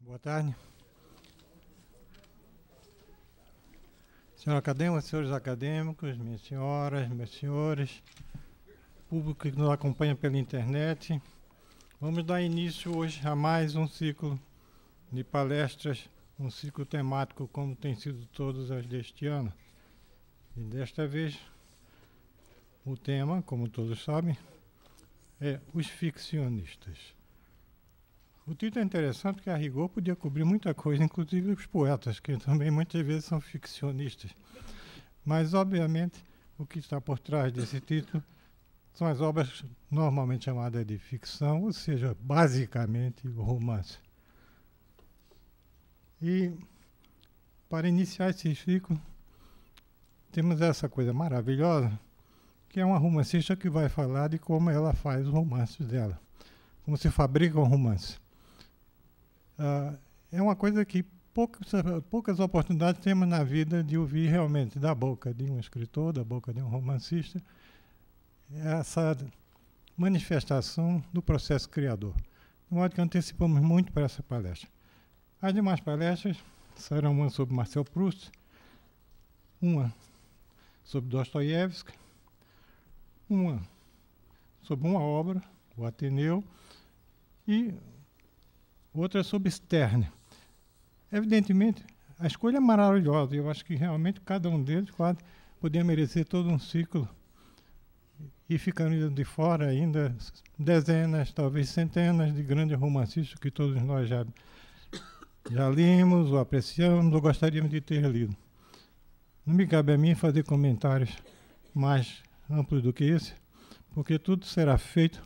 Boa tarde. Senhora acadêmica, senhores acadêmicos, minhas senhoras, meus senhores, público que nos acompanha pela internet, vamos dar início hoje a mais um ciclo de palestras um ciclo temático como tem sido todas as deste ano. E desta vez o tema, como todos sabem, é os ficcionistas. O título é interessante porque a rigor podia cobrir muita coisa, inclusive os poetas, que também muitas vezes são ficcionistas. Mas, obviamente, o que está por trás desse título são as obras normalmente chamadas de ficção, ou seja, basicamente o romance. E para iniciar esse ciclo, temos essa coisa maravilhosa, que é uma romancista que vai falar de como ela faz os romances dela, como se fabrica um romance. Ah, é uma coisa que poucas, poucas oportunidades temos na vida de ouvir realmente da boca de um escritor, da boca de um romancista, essa manifestação do processo criador. De modo que antecipamos muito para essa palestra. As demais palestras serão uma sobre Marcel Proust, uma sobre Dostoiévski, uma sobre uma obra, o Ateneu, e outra sobre Sterne. Evidentemente, a escolha é maravilhosa, eu acho que realmente cada um deles quase podia merecer todo um ciclo e ficando de fora ainda dezenas, talvez centenas de grandes romancistas que todos nós já já lemos, o apreciamos ou gostaríamos de ter lido. Não me cabe a mim fazer comentários mais amplos do que esse, porque tudo será feito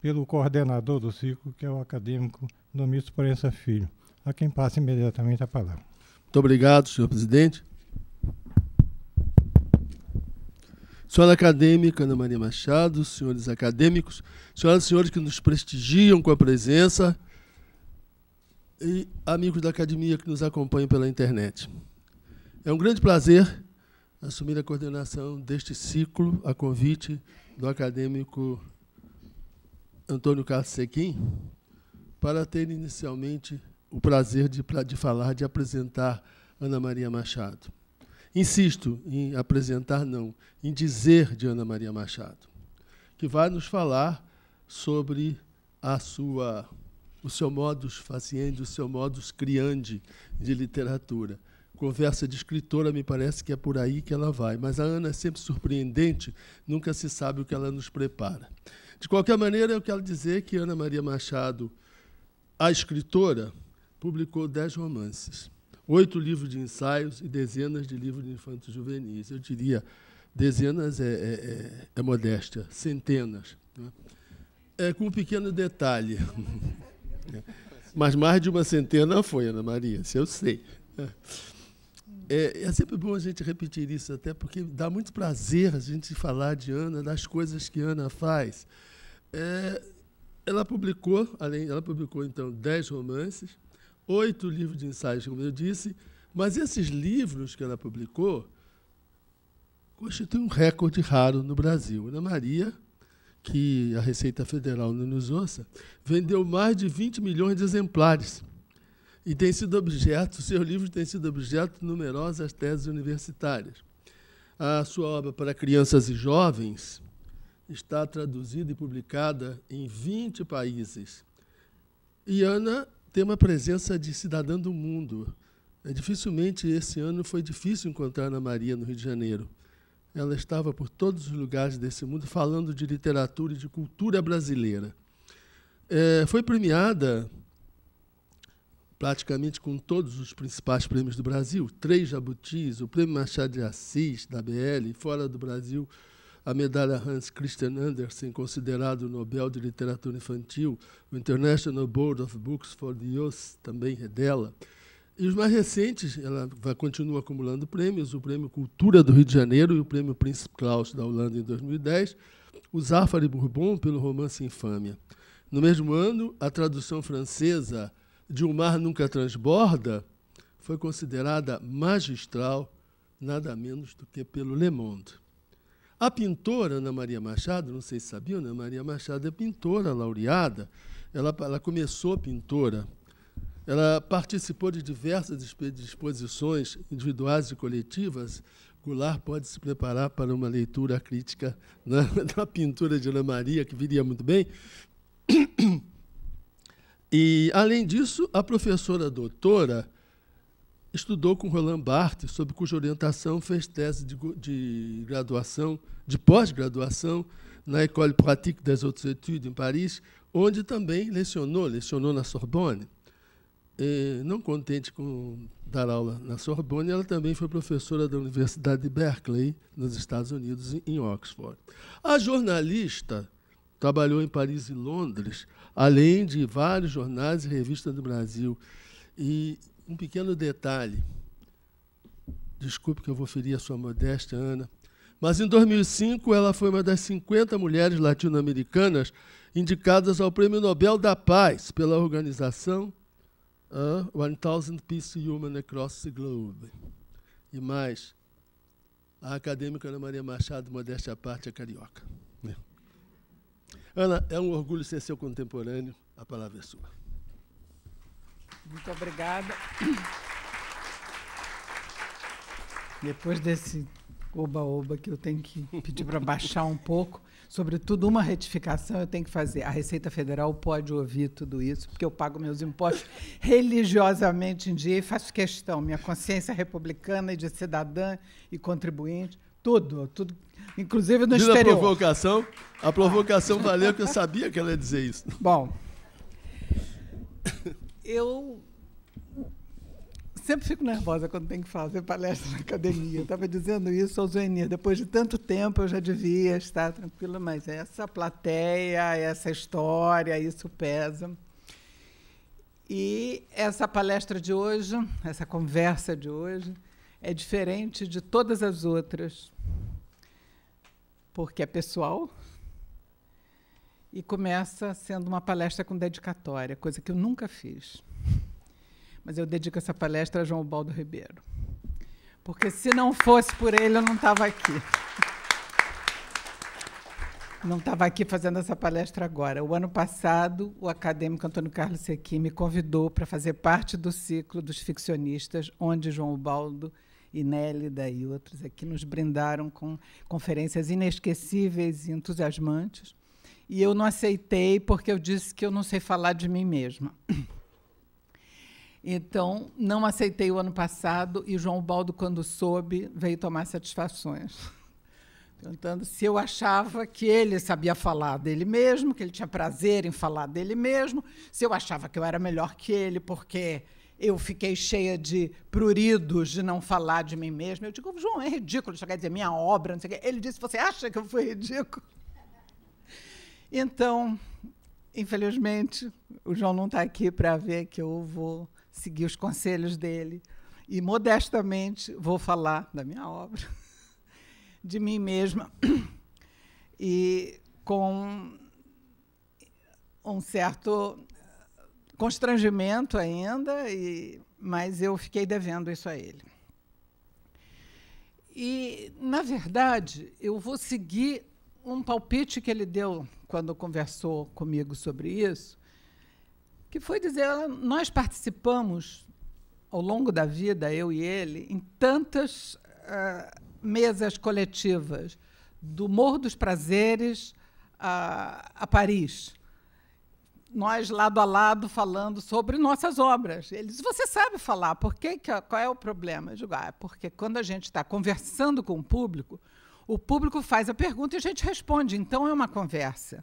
pelo coordenador do ciclo, que é o acadêmico Domito Porença Filho, a quem passa imediatamente a palavra. Muito obrigado, senhor presidente. Senhora acadêmica Ana Maria Machado, senhores acadêmicos, senhoras e senhores que nos prestigiam com a presença, e amigos da academia que nos acompanham pela internet. É um grande prazer assumir a coordenação deste ciclo a convite do acadêmico Antônio Carlos Sequim para ter inicialmente o prazer de, de falar, de apresentar Ana Maria Machado. Insisto em apresentar, não, em dizer de Ana Maria Machado, que vai nos falar sobre a sua o seu modus faciende, o seu modus criandi de literatura. Conversa de escritora, me parece que é por aí que ela vai. Mas a Ana é sempre surpreendente, nunca se sabe o que ela nos prepara. De qualquer maneira, eu quero dizer que Ana Maria Machado, a escritora, publicou dez romances, oito livros de ensaios e dezenas de livros de infantos juvenis. Eu diria, dezenas é, é, é, é modéstia, centenas. Né? É, com um pequeno detalhe. Mas mais de uma centena foi, Ana Maria, se eu sei. É, é, é, sempre bom a gente repetir isso, até porque dá muito prazer a gente falar de Ana, das coisas que Ana faz. É, ela publicou, além, ela publicou então dez romances, oito livros de ensaios, como eu disse, mas esses livros que ela publicou constituem um recorde raro no Brasil. Ana Maria que a Receita Federal nos ouça, vendeu mais de 20 milhões de exemplares. E tem sido objeto, seus livros têm sido objeto de numerosas teses universitárias. A sua obra para crianças e jovens está traduzida e publicada em 20 países. E Ana tem uma presença de cidadã do mundo. É, dificilmente esse ano foi difícil encontrar Ana Maria no Rio de Janeiro. Ela estava por todos os lugares desse mundo falando de literatura e de cultura brasileira. É, foi premiada praticamente com todos os principais prêmios do Brasil, três jabutis, o prêmio Machado de Assis da BL, fora do Brasil a medalha Hans Christian Andersen, considerado o Nobel de Literatura Infantil, o International Board of Books for the Youth, também é dela. E os mais recentes, ela vai, continua acumulando prêmios, o Prêmio Cultura do Rio de Janeiro e o Prêmio Príncipe Claus da Holanda em 2010, o Zafari Bourbon pelo romance Infâmia. No mesmo ano, a tradução francesa De O Mar Nunca Transborda foi considerada magistral, nada menos do que pelo Le Monde. A pintora Ana Maria Machado, não sei se sabiam, Ana né? Maria Machado é pintora laureada. Ela, ela começou pintora ela participou de diversas exposições individuais e coletivas. Goulart pode se preparar para uma leitura crítica né, da pintura de Ana Maria, que viria muito bem. E, além disso, a professora doutora estudou com Roland Barthes, sob cuja orientação fez tese de, de graduação, de pós-graduação, na École Pratique des Hautes Études, em Paris, onde também lecionou, lecionou na Sorbonne. Eh, não contente com dar aula na Sorbonne, ela também foi professora da Universidade de Berkeley, nos Estados Unidos, em Oxford. A jornalista trabalhou em Paris e Londres, além de vários jornais e revistas do Brasil. E um pequeno detalhe, desculpe que eu vou ferir a sua modéstia, Ana, mas em 2005 ela foi uma das 50 mulheres latino-americanas indicadas ao Prêmio Nobel da Paz pela organização uh, 1,000 Peace Human Across the Globe. E mais, a acadêmica Ana Maria Machado, modéstia à parte, é carioca. É. Ana, é um orgulho ser seu contemporâneo. A palavra é sua. Muito obrigada. Depois desse oba-oba que eu tenho que pedir para baixar um pouco, Sobretudo, uma retificação eu tenho que fazer. A Receita Federal pode ouvir tudo isso, porque eu pago meus impostos religiosamente em dia e faço questão. Minha consciência republicana e de cidadã e contribuinte, tudo, tudo, inclusive no Diz exterior. A provocação, a provocação valeu, porque eu sabia que ela ia dizer isso. Bom, eu sempre fico nervosa quando tenho que fazer palestra na academia. Eu estava dizendo isso ao Zuenir. Depois de tanto tempo, eu já devia estar tranquila, mas essa plateia, essa história, isso pesa. E essa palestra de hoje, essa conversa de hoje, é diferente de todas as outras, porque é pessoal e começa sendo uma palestra com dedicatória, coisa que eu nunca fiz. Mas eu dedico essa palestra a João Baldo Ribeiro. Porque se não fosse por ele, eu não estava aqui. Não estava aqui fazendo essa palestra agora. O ano passado, o acadêmico Antônio Carlos Sequi me convidou para fazer parte do ciclo dos ficcionistas, onde João Baldo e Nélida e outros aqui nos brindaram com conferências inesquecíveis e entusiasmantes. E eu não aceitei porque eu disse que eu não sei falar de mim mesma. Então, não aceitei o ano passado e João Baldo, quando soube, veio tomar satisfações. Perguntando se eu achava que ele sabia falar dele mesmo, que ele tinha prazer em falar dele mesmo, se eu achava que eu era melhor que ele, porque eu fiquei cheia de pruridos de não falar de mim mesma. Eu digo, João, é ridículo chegar a dizer minha obra, não sei o quê. Ele disse, você acha que eu fui ridículo? Então, infelizmente, o João não está aqui para ver que eu vou seguir os conselhos dele. E modestamente vou falar da minha obra, de mim mesma, e com um certo eh, constrangimento ainda, e, mas eu fiquei devendo isso a ele. E, na verdade, eu vou seguir um palpite que ele deu quando conversou comigo sobre isso, que foi dizer, ela, nós participamos ao longo da vida, eu e ele, em tantas uh, mesas coletivas, do Morro dos Prazeres a, a Paris nós lado a lado falando sobre nossas obras. Ele Você sabe falar, por que, qual é o problema? Eu digo: ah, é porque quando a gente está conversando com o público, o público faz a pergunta e a gente responde. Então é uma conversa.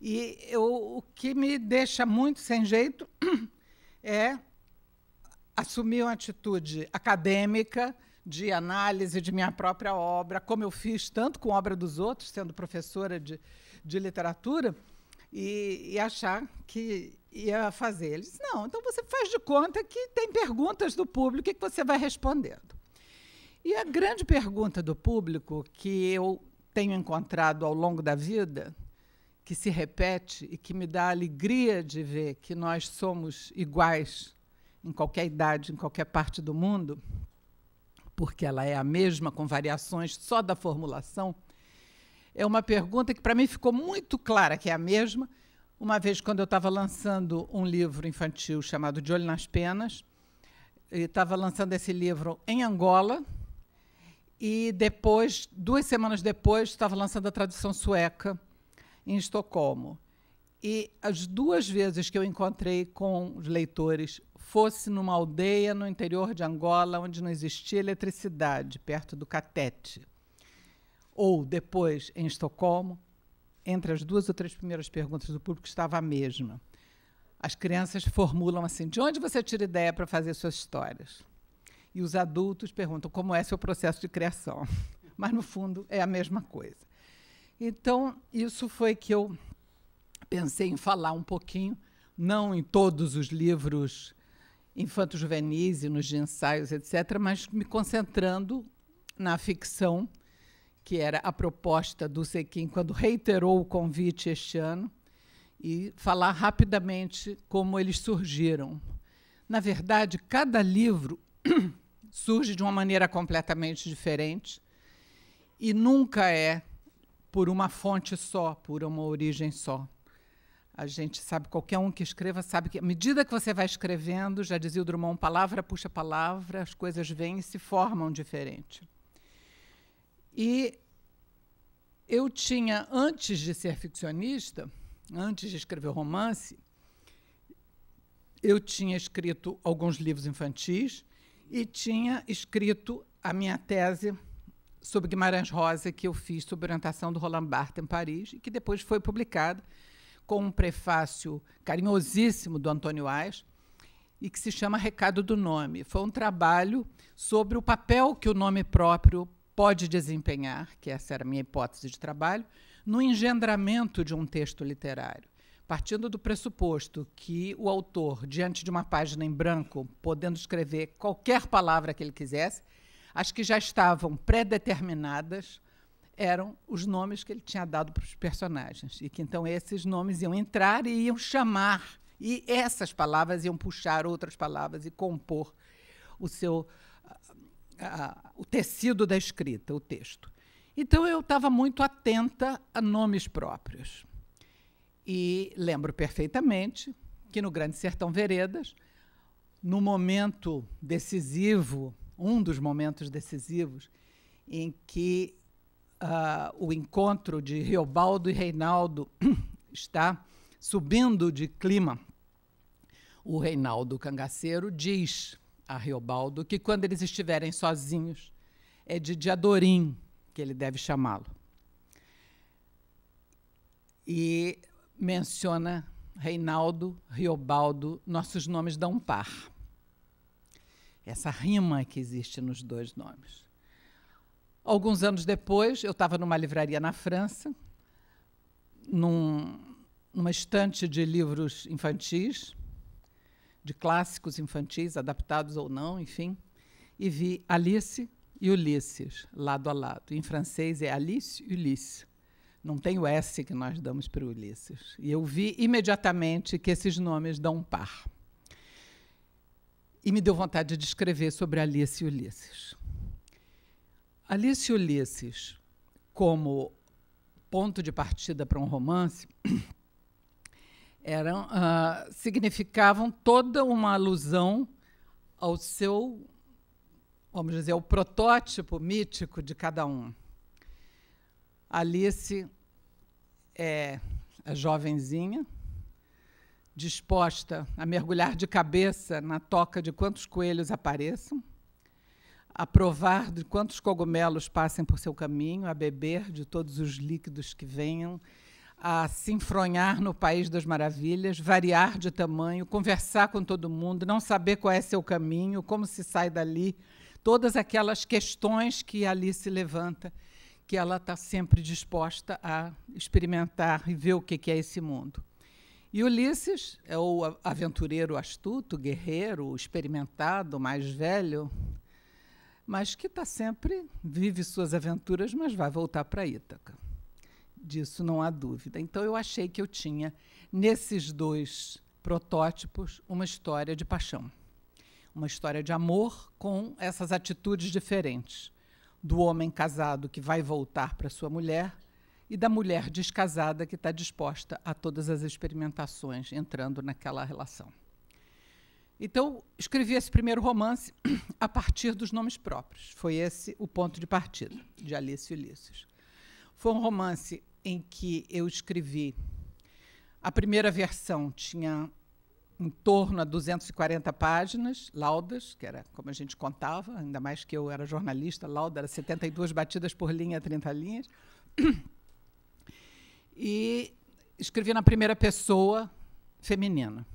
E eu, o que me deixa muito sem jeito é assumir uma atitude acadêmica de análise de minha própria obra, como eu fiz tanto com obra dos outros, sendo professora de, de literatura, e, e achar que ia fazer. eles não, então você faz de conta que tem perguntas do público e que você vai respondendo. E a grande pergunta do público que eu tenho encontrado ao longo da vida que se repete e que me dá alegria de ver que nós somos iguais em qualquer idade, em qualquer parte do mundo, porque ela é a mesma, com variações só da formulação, é uma pergunta que para mim ficou muito clara que é a mesma. Uma vez, quando eu estava lançando um livro infantil chamado De Olho nas Penas, estava lançando esse livro em Angola, e depois, duas semanas depois, estava lançando a tradução sueca em Estocolmo. E as duas vezes que eu encontrei com os leitores, fosse numa aldeia no interior de Angola, onde não existia eletricidade, perto do Catete, ou depois em Estocolmo, entre as duas ou três primeiras perguntas do público estava a mesma. As crianças formulam assim: de onde você tira ideia para fazer suas histórias? E os adultos perguntam como é seu processo de criação. Mas, no fundo, é a mesma coisa. Então, isso foi que eu pensei em falar um pouquinho, não em todos os livros infantos juvenis e nos de ensaios, etc., mas me concentrando na ficção, que era a proposta do Sequim quando reiterou o convite este ano, e falar rapidamente como eles surgiram. Na verdade, cada livro surge de uma maneira completamente diferente e nunca é por uma fonte só, por uma origem só. A gente sabe, qualquer um que escreva sabe que, à medida que você vai escrevendo, já dizia o Drummond, palavra puxa palavra, as coisas vêm e se formam diferente. E eu tinha, antes de ser ficcionista, antes de escrever romance, eu tinha escrito alguns livros infantis e tinha escrito a minha tese sobre Guimarães Rosa que eu fiz sobre orientação do Roland Barthes em Paris e que depois foi publicado com um prefácio carinhosíssimo do Antônio Ais e que se chama Recado do Nome. Foi um trabalho sobre o papel que o nome próprio pode desempenhar, que essa era a minha hipótese de trabalho, no engendramento de um texto literário. Partindo do pressuposto que o autor, diante de uma página em branco, podendo escrever qualquer palavra que ele quisesse, as que já estavam pré-determinadas eram os nomes que ele tinha dado para os personagens. E que então esses nomes iam entrar e iam chamar. E essas palavras iam puxar outras palavras e compor o seu. o tecido da escrita, o texto. Então eu estava muito atenta a nomes próprios. E lembro perfeitamente que no Grande Sertão Veredas, no momento decisivo um dos momentos decisivos em que uh, o encontro de Riobaldo e Reinaldo está subindo de clima. O Reinaldo Cangaceiro diz a Riobaldo que quando eles estiverem sozinhos é de Diadorim que ele deve chamá-lo. E menciona Reinaldo, Riobaldo, nossos nomes dão par essa rima que existe nos dois nomes. Alguns anos depois, eu estava numa livraria na França, num, numa estante de livros infantis, de clássicos infantis, adaptados ou não, enfim, e vi Alice e Ulisses lado a lado. Em francês é Alice e Ulisses. Não tem o S que nós damos para Ulisses. E eu vi imediatamente que esses nomes dão um par e me deu vontade de escrever sobre Alice Ulisses. Alice Ulisses, como ponto de partida para um romance, eram, uh, significavam toda uma alusão ao seu, vamos dizer, ao protótipo mítico de cada um. Alice é a é jovenzinha, disposta a mergulhar de cabeça na toca de quantos coelhos apareçam, a provar de quantos cogumelos passem por seu caminho, a beber de todos os líquidos que venham, a se enfronhar no país das maravilhas, variar de tamanho, conversar com todo mundo, não saber qual é seu caminho, como se sai dali, todas aquelas questões que ali se levanta, que ela está sempre disposta a experimentar e ver o que é esse mundo. E Ulisses é o aventureiro astuto, guerreiro, experimentado, mais velho, mas que está sempre, vive suas aventuras, mas vai voltar para Ítaca. Disso não há dúvida. Então eu achei que eu tinha, nesses dois protótipos, uma história de paixão. Uma história de amor com essas atitudes diferentes. Do homem casado que vai voltar para sua mulher e da mulher descasada que está disposta a todas as experimentações entrando naquela relação. Então, escrevi esse primeiro romance a partir dos nomes próprios. Foi esse o ponto de partida de Alice Ulisses. Foi um romance em que eu escrevi. A primeira versão tinha em torno a 240 páginas, laudas, que era como a gente contava, ainda mais que eu era jornalista, lauda era 72 batidas por linha, 30 linhas. E escrevi na primeira pessoa feminina.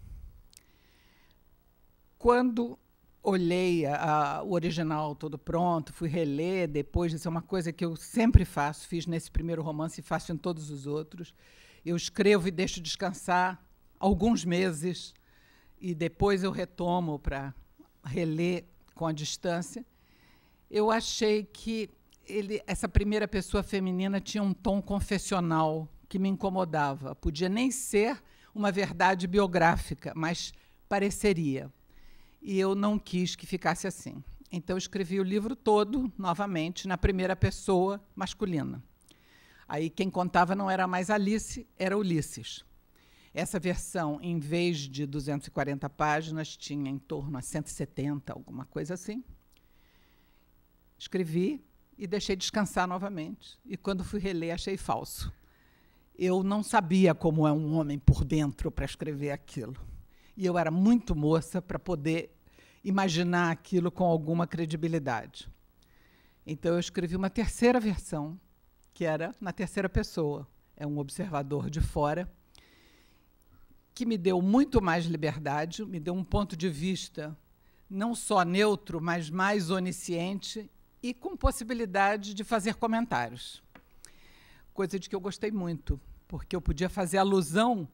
Quando olhei a, a, o original todo pronto, fui reler depois, isso é uma coisa que eu sempre faço, fiz nesse primeiro romance e faço em todos os outros. Eu escrevo e deixo descansar alguns meses e depois eu retomo para reler com a distância. Eu achei que ele, essa primeira pessoa feminina tinha um tom confessional que me incomodava. Podia nem ser uma verdade biográfica, mas pareceria. E eu não quis que ficasse assim. Então, escrevi o livro todo, novamente, na primeira pessoa masculina. Aí, quem contava não era mais Alice, era Ulisses. Essa versão, em vez de 240 páginas, tinha em torno a 170, alguma coisa assim. Escrevi e deixei descansar novamente. E quando fui reler, achei falso eu não sabia como é um homem por dentro para escrever aquilo. E eu era muito moça para poder imaginar aquilo com alguma credibilidade. Então eu escrevi uma terceira versão, que era na terceira pessoa, é um observador de fora, que me deu muito mais liberdade, me deu um ponto de vista não só neutro, mas mais onisciente e com possibilidade de fazer comentários. Coisa de que eu gostei muito porque eu podia fazer alusão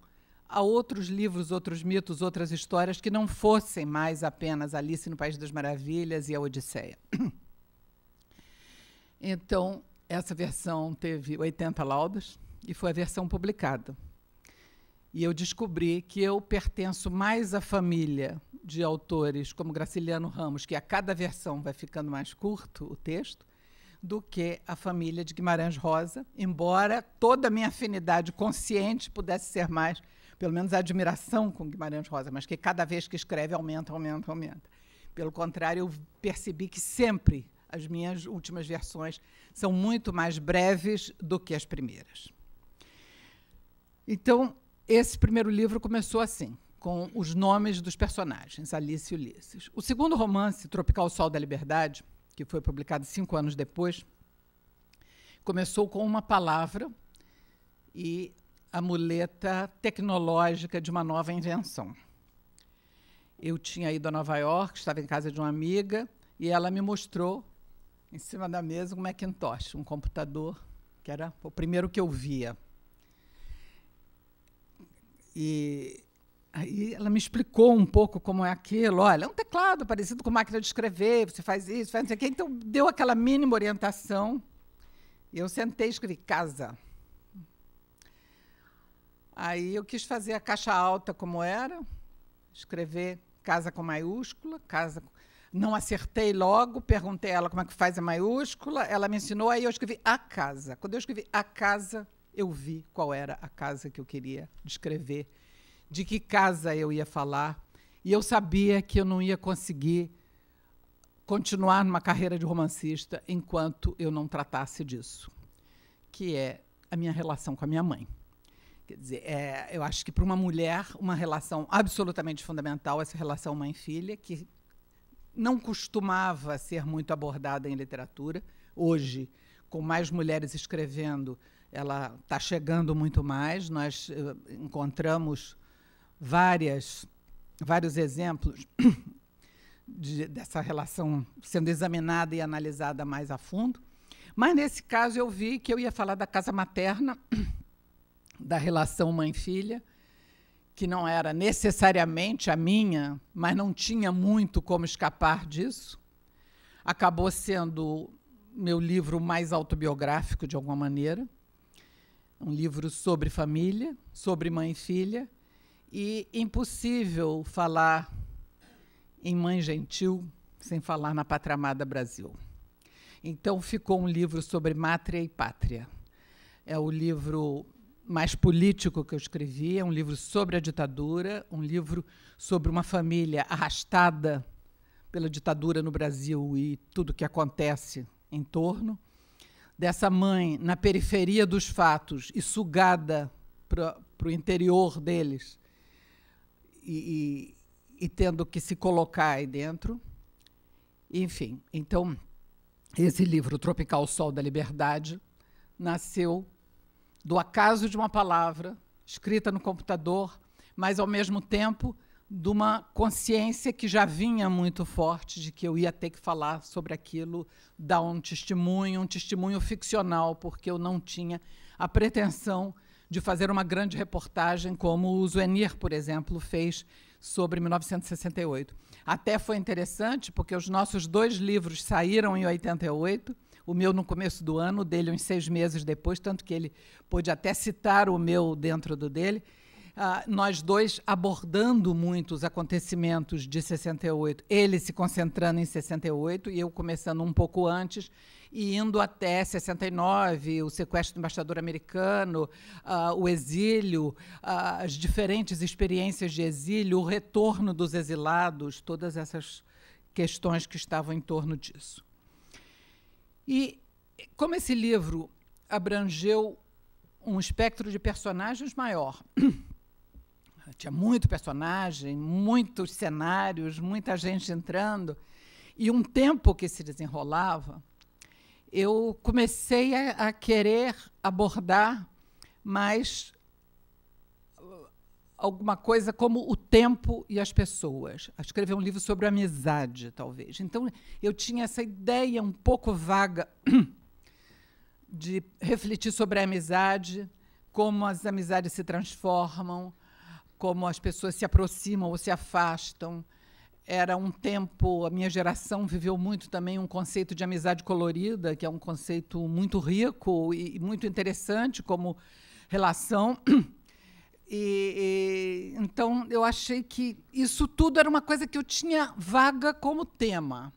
a outros livros, outros mitos, outras histórias que não fossem mais apenas Alice no País das Maravilhas e a Odisseia. Então, essa versão teve 80 laudas e foi a versão publicada. E eu descobri que eu pertenço mais à família de autores como Graciliano Ramos, que a cada versão vai ficando mais curto o texto, do que a família de Guimarães Rosa, embora toda a minha afinidade consciente pudesse ser mais, pelo menos a admiração com Guimarães Rosa, mas que cada vez que escreve aumenta, aumenta, aumenta. Pelo contrário, eu percebi que sempre as minhas últimas versões são muito mais breves do que as primeiras. Então, esse primeiro livro começou assim, com os nomes dos personagens, Alice e Ulisses. O segundo romance, Tropical Sol da Liberdade, que foi publicado cinco anos depois, começou com uma palavra e a muleta tecnológica de uma nova invenção. Eu tinha ido a Nova York, estava em casa de uma amiga, e ela me mostrou, em cima da mesa, um Macintosh, um computador, que era o primeiro que eu via. E Aí ela me explicou um pouco como é aquilo. Olha, é um teclado parecido com máquina de escrever, você faz isso, faz isso aqui. Então, deu aquela mínima orientação. E eu sentei e escrevi casa. Aí eu quis fazer a caixa alta como era, escrever casa com maiúscula, casa não acertei logo, perguntei a ela como é que faz a maiúscula, ela me ensinou, aí eu escrevi a casa. Quando eu escrevi a casa, eu vi qual era a casa que eu queria descrever de que casa eu ia falar, e eu sabia que eu não ia conseguir continuar numa carreira de romancista enquanto eu não tratasse disso, que é a minha relação com a minha mãe. Quer dizer, é, eu acho que para uma mulher, uma relação absolutamente fundamental, essa relação mãe-filha, que não costumava ser muito abordada em literatura. Hoje, com mais mulheres escrevendo, ela está chegando muito mais. Nós uh, encontramos várias, vários exemplos de, dessa relação sendo examinada e analisada mais a fundo. Mas, nesse caso, eu vi que eu ia falar da casa materna, da relação mãe-filha, que não era necessariamente a minha, mas não tinha muito como escapar disso. Acabou sendo meu livro mais autobiográfico, de alguma maneira. Um livro sobre família, sobre mãe e filha, e impossível falar em Mãe Gentil sem falar na Patramada Brasil. Então ficou um livro sobre mátria e pátria. É o livro mais político que eu escrevi, é um livro sobre a ditadura, um livro sobre uma família arrastada pela ditadura no Brasil e tudo o que acontece em torno dessa mãe na periferia dos fatos e sugada para o interior deles e, e, e tendo que se colocar aí dentro. Enfim, então, esse livro, Tropical Sol da Liberdade, nasceu do acaso de uma palavra escrita no computador, mas ao mesmo tempo de uma consciência que já vinha muito forte de que eu ia ter que falar sobre aquilo, dar um testemunho, um testemunho ficcional, porque eu não tinha a pretensão de fazer uma grande reportagem, como o Zuenir, por exemplo, fez sobre 1968. Até foi interessante, porque os nossos dois livros saíram em 88, o meu no começo do ano, o dele uns seis meses depois, tanto que ele pôde até citar o meu dentro do dele. Uh, nós dois abordando muito os acontecimentos de 68, ele se concentrando em 68 e eu começando um pouco antes, e indo até 69, o sequestro do embaixador americano, uh, o exílio, uh, as diferentes experiências de exílio, o retorno dos exilados, todas essas questões que estavam em torno disso. E como esse livro abrangeu um espectro de personagens maior, tinha muito personagem, muitos cenários, muita gente entrando, e um tempo que se desenrolava, eu comecei a, a querer abordar mais uh, alguma coisa como o tempo e as pessoas. A Escrever um livro sobre amizade, talvez. Então, eu tinha essa ideia um pouco vaga de refletir sobre a amizade, como as amizades se transformam, como as pessoas se aproximam ou se afastam, era um tempo, a minha geração viveu muito também um conceito de amizade colorida, que é um conceito muito rico e, e muito interessante como relação. E, e, então eu achei que isso tudo era uma coisa que eu tinha vaga como tema,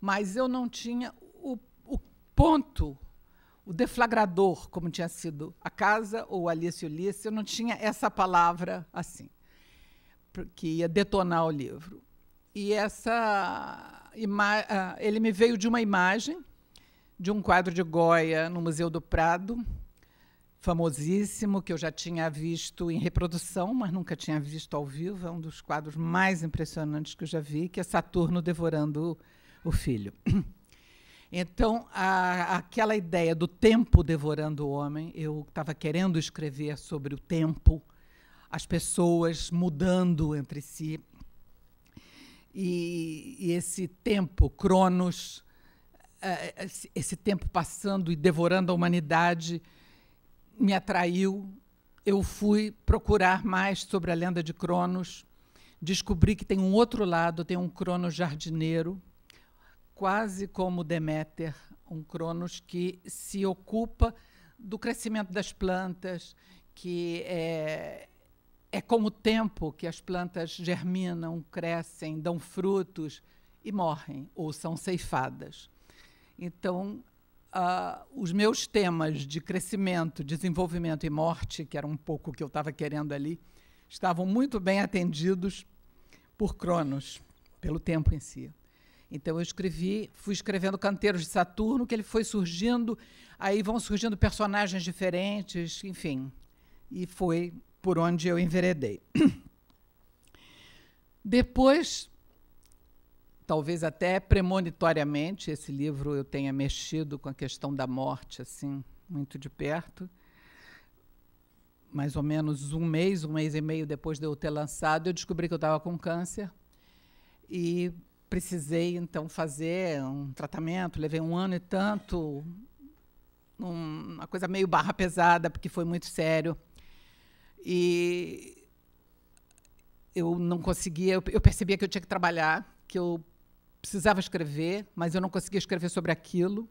mas eu não tinha o, o ponto, o deflagrador, como tinha sido a casa ou Alice Ulisses, eu não tinha essa palavra assim que ia detonar o livro. E essa ah, ele me veio de uma imagem de um quadro de Goya no Museu do Prado, famosíssimo, que eu já tinha visto em reprodução, mas nunca tinha visto ao vivo. É um dos quadros mais impressionantes que eu já vi, que é Saturno devorando o filho. Então, a, aquela ideia do tempo devorando o homem, eu estava querendo escrever sobre o tempo, as pessoas mudando entre si, e, e esse tempo, Cronos, esse tempo passando e devorando a humanidade, me atraiu. Eu fui procurar mais sobre a lenda de Cronos, descobri que tem um outro lado, tem um Cronos jardineiro, quase como Deméter, um Cronos que se ocupa do crescimento das plantas, que é, é com o tempo que as plantas germinam, crescem, dão frutos e morrem ou são ceifadas. Então, uh, os meus temas de crescimento, desenvolvimento e morte, que era um pouco o que eu estava querendo ali, estavam muito bem atendidos por Cronos, pelo tempo em si. Então eu escrevi, fui escrevendo Canteiros de Saturno, que ele foi surgindo, aí vão surgindo personagens diferentes, enfim. E foi por onde eu enveredei. Depois, talvez até premonitoriamente, esse livro eu tenha mexido com a questão da morte, assim, muito de perto. Mais ou menos um mês, um mês e meio depois de eu ter lançado, eu descobri que eu estava com câncer. E precisei, então, fazer um tratamento. Levei um ano e tanto, um, uma coisa meio barra pesada, porque foi muito sério. E eu não conseguia, eu percebia que eu tinha que trabalhar, que eu precisava escrever, mas eu não conseguia escrever sobre aquilo.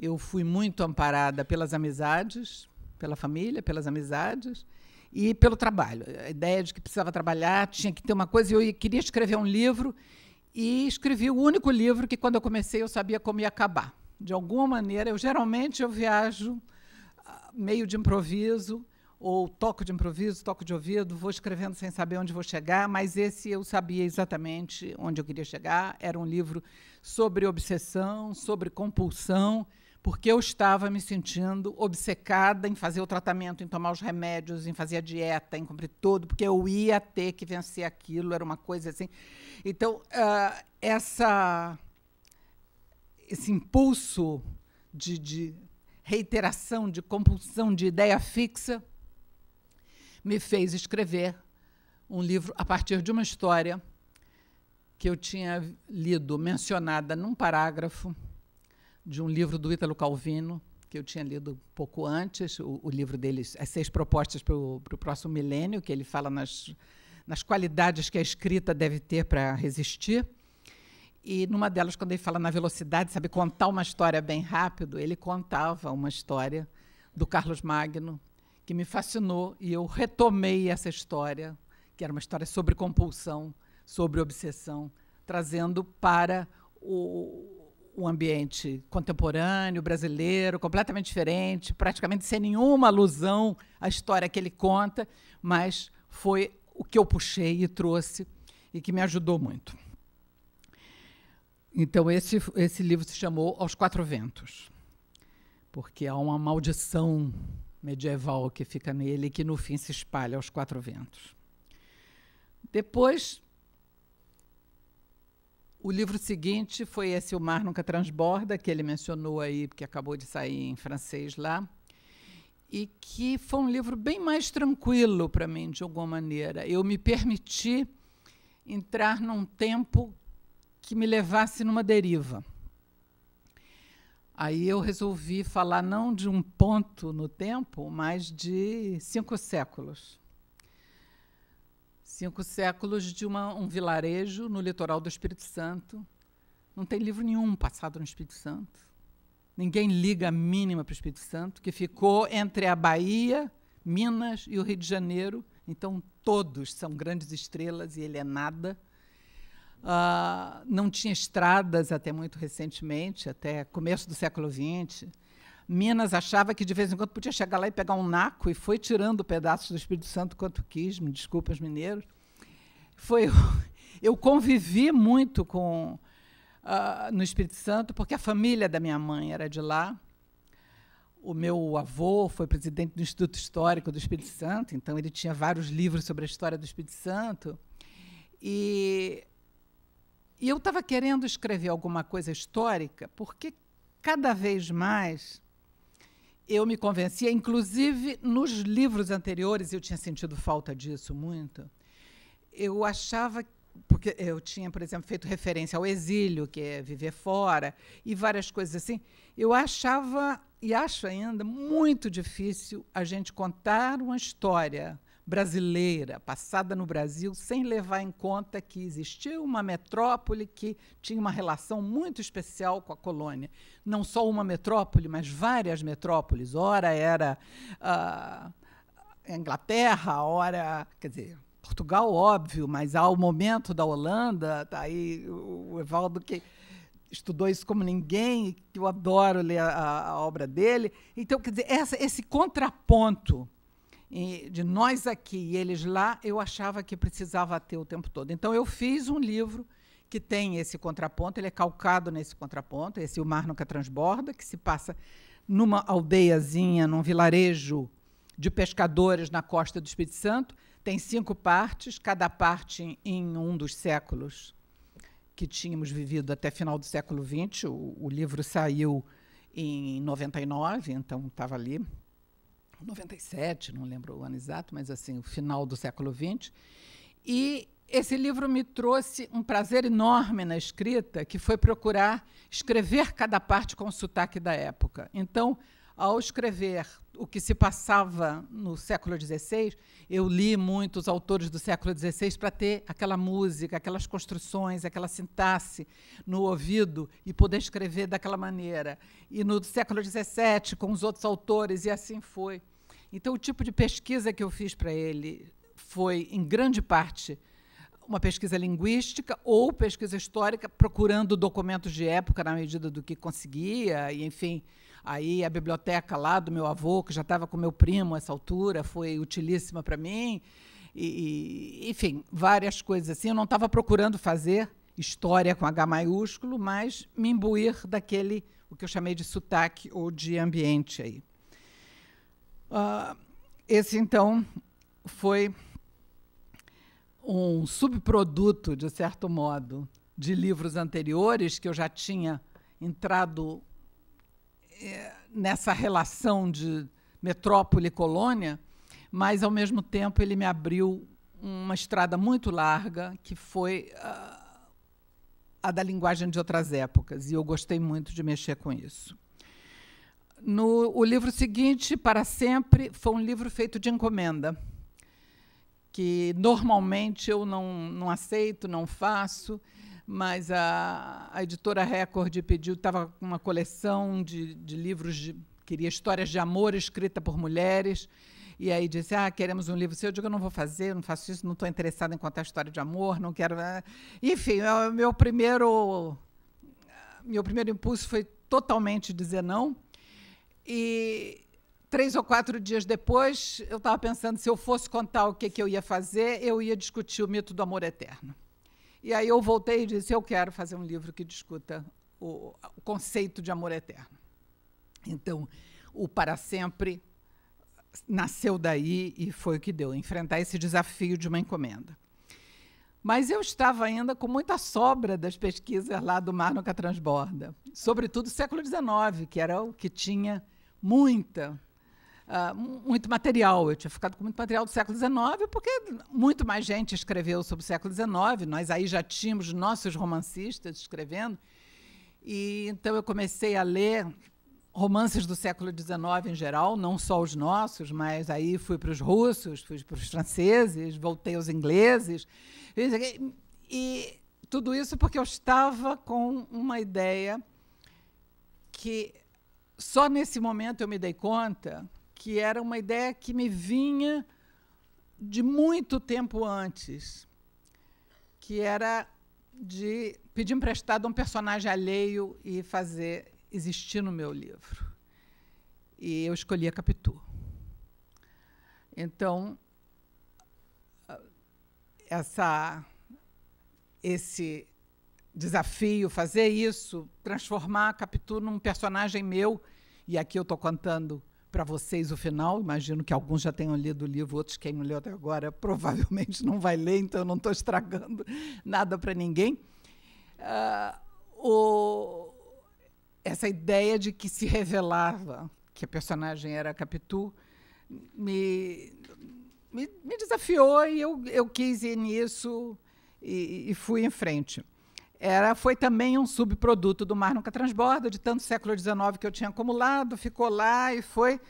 Eu fui muito amparada pelas amizades, pela família, pelas amizades e pelo trabalho. A ideia de que precisava trabalhar, tinha que ter uma coisa, eu queria escrever um livro e escrevi o único livro que quando eu comecei eu sabia como ia acabar. De alguma maneira eu geralmente eu viajo ah, meio de improviso, ou toco de improviso, toco de ouvido, vou escrevendo sem saber onde vou chegar, mas esse eu sabia exatamente onde eu queria chegar. Era um livro sobre obsessão, sobre compulsão, porque eu estava me sentindo obcecada em fazer o tratamento, em tomar os remédios, em fazer a dieta, em cumprir tudo, porque eu ia ter que vencer aquilo, era uma coisa assim. Então, uh, essa, esse impulso de, de reiteração, de compulsão, de ideia fixa, me fez escrever um livro a partir de uma história que eu tinha lido mencionada num parágrafo de um livro do Ítalo Calvino, que eu tinha lido pouco antes, o, o livro deles, As Seis Propostas para o pro Próximo Milênio, que ele fala nas, nas qualidades que a escrita deve ter para resistir. E numa delas, quando ele fala na velocidade, sabe, contar uma história bem rápido, ele contava uma história do Carlos Magno, que me fascinou e eu retomei essa história, que era uma história sobre compulsão, sobre obsessão, trazendo para o, o ambiente contemporâneo, brasileiro, completamente diferente, praticamente sem nenhuma alusão à história que ele conta, mas foi o que eu puxei e trouxe e que me ajudou muito. Então, esse, esse livro se chamou Aos Quatro Ventos, porque há uma maldição medieval que fica nele, que no fim se espalha aos quatro ventos. Depois, o livro seguinte foi esse O Mar Nunca Transborda, que ele mencionou aí, porque acabou de sair em francês lá, e que foi um livro bem mais tranquilo para mim, de alguma maneira. Eu me permiti entrar num tempo que me levasse numa deriva. Aí eu resolvi falar não de um ponto no tempo, mas de cinco séculos. Cinco séculos de uma, um vilarejo no litoral do Espírito Santo. Não tem livro nenhum passado no Espírito Santo. Ninguém liga a mínima para o Espírito Santo, que ficou entre a Bahia, Minas e o Rio de Janeiro. Então, todos são grandes estrelas e ele é nada. Uh, não tinha estradas até muito recentemente, até começo do século XX. Minas achava que de vez em quando podia chegar lá e pegar um naco e foi tirando pedaços do Espírito Santo quanto quis, me desculpa os mineiros. Foi eu convivi muito com uh, no Espírito Santo porque a família da minha mãe era de lá. O meu avô foi presidente do Instituto Histórico do Espírito Santo, então ele tinha vários livros sobre a história do Espírito Santo. E e eu estava querendo escrever alguma coisa histórica, porque cada vez mais eu me convencia, inclusive nos livros anteriores, eu tinha sentido falta disso muito. Eu achava porque eu tinha, por exemplo, feito referência ao exílio, que é viver fora, e várias coisas assim. Eu achava e acho ainda muito difícil a gente contar uma história brasileira, passada no Brasil, sem levar em conta que existia uma metrópole que tinha uma relação muito especial com a colônia. Não só uma metrópole, mas várias metrópoles. Ora era uh, Inglaterra, ora. Quer dizer. Portugal, óbvio, mas ao momento da Holanda, tá aí o Evaldo que estudou isso como ninguém, que eu adoro ler a, a obra dele. Então, quer dizer, essa, esse contraponto e de nós aqui e eles lá, eu achava que precisava ter o tempo todo. Então, eu fiz um livro que tem esse contraponto, ele é calcado nesse contraponto, esse O Mar Nunca Transborda, que se passa numa aldeiazinha, num vilarejo de pescadores na costa do Espírito Santo. Tem cinco partes, cada parte em um dos séculos que tínhamos vivido até final do século XX. O, o livro saiu em 99, então estava ali 97, não lembro o ano exato, mas assim, o final do século XX. E esse livro me trouxe um prazer enorme na escrita, que foi procurar escrever cada parte com o sotaque da época. Então, ao escrever o que se passava no século XVI, eu li muitos autores do século XVI para ter aquela música, aquelas construções, aquela sintaxe no ouvido e poder escrever daquela maneira. E no século XVII, com os outros autores, e assim foi. Então, o tipo de pesquisa que eu fiz para ele foi, em grande parte, uma pesquisa linguística ou pesquisa histórica, procurando documentos de época na medida do que conseguia, e enfim. Aí a biblioteca lá do meu avô, que já estava com meu primo nessa essa altura, foi utilíssima para mim. E, enfim, várias coisas assim. Eu não estava procurando fazer história com H maiúsculo, mas me imbuir daquele, o que eu chamei de sotaque ou de ambiente aí. Uh, esse, então, foi um subproduto, de certo modo, de livros anteriores que eu já tinha entrado é, nessa relação de metrópole-colônia, mas, ao mesmo tempo, ele me abriu uma estrada muito larga, que foi uh, a da linguagem de outras épocas, e eu gostei muito de mexer com isso. No, o livro seguinte, Para Sempre, foi um livro feito de encomenda, que normalmente eu não, não aceito, não faço, mas a, a editora Record pediu, estava com uma coleção de, de livros, de, queria histórias de amor escrita por mulheres, e aí disse, ah, queremos um livro seu. Eu digo, eu não vou fazer, não faço isso, não estou interessada em contar história de amor, não quero... Né? Enfim, meu primeiro, meu primeiro impulso foi totalmente dizer não, e três ou quatro dias depois, eu estava pensando se eu fosse contar o que, que eu ia fazer, eu ia discutir o mito do amor eterno. E aí eu voltei e disse: eu quero fazer um livro que discuta o, o conceito de amor eterno. Então, o para sempre nasceu daí e foi o que deu enfrentar esse desafio de uma encomenda. Mas eu estava ainda com muita sobra das pesquisas lá do Mar Nunca Transborda, sobretudo século XIX, que era o que tinha muita. Uh, muito material. Eu tinha ficado com muito material do século XIX, porque muito mais gente escreveu sobre o século XIX. Nós aí já tínhamos nossos romancistas escrevendo. E então eu comecei a ler romances do século XIX em geral, não só os nossos, mas aí fui para os russos, fui para os franceses, voltei aos ingleses. E tudo isso porque eu estava com uma ideia que só nesse momento eu me dei conta que era uma ideia que me vinha de muito tempo antes, que era de pedir emprestado a um personagem alheio e fazer existir no meu livro. E eu escolhi a Capitu. Então, essa, esse desafio, fazer isso, transformar a Capitu num personagem meu. E aqui eu estou contando para vocês o final. Imagino que alguns já tenham lido o livro, outros quem não leu até agora provavelmente não vai ler, então eu não estou estragando nada para ninguém. Uh, o... Essa ideia de que se revelava que a personagem era a Capitu me, me, me desafiou e eu, eu quis ir nisso e, e fui em frente era, foi também um subproduto do Mar Nunca Transborda, de tanto século XIX que eu tinha acumulado, ficou lá e foi,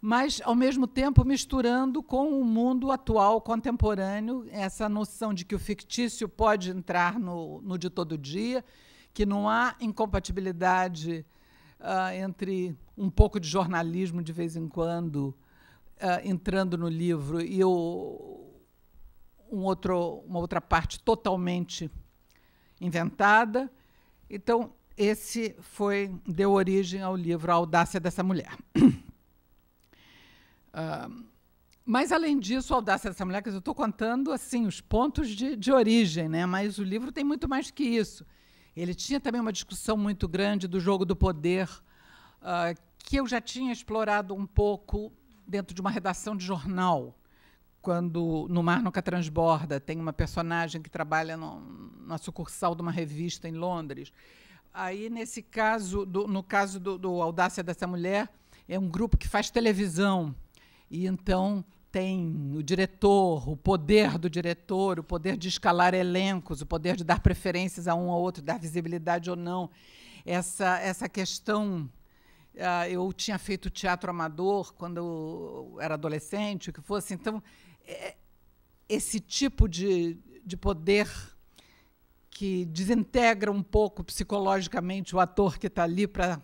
mas, ao mesmo tempo, misturando com o mundo atual, contemporâneo, essa noção de que o fictício pode entrar no, no de todo dia, que não há incompatibilidade uh, entre um pouco de jornalismo de vez em quando uh, entrando no livro e o, um outro, uma outra parte totalmente inventada. Então, esse foi deu origem ao livro A Audácia dessa Mulher. uh, mas, além disso, a Audácia dessa Mulher, que eu estou contando assim os pontos de, de origem, né? mas o livro tem muito mais que isso. Ele tinha também uma discussão muito grande do jogo do poder, uh, que eu já tinha explorado um pouco dentro de uma redação de jornal quando No Mar Nunca Transborda, tem uma personagem que trabalha no, na sucursal de uma revista em Londres. Aí, nesse caso, do, no caso do, do Audácia dessa Mulher, é um grupo que faz televisão. E então tem o diretor, o poder do diretor, o poder de escalar elencos, o poder de dar preferências a um ou outro, dar visibilidade ou não. Essa, essa questão. Uh, eu tinha feito teatro amador quando eu era adolescente, o que fosse, então é, esse tipo de, de poder que desintegra um pouco psicologicamente o ator que está ali para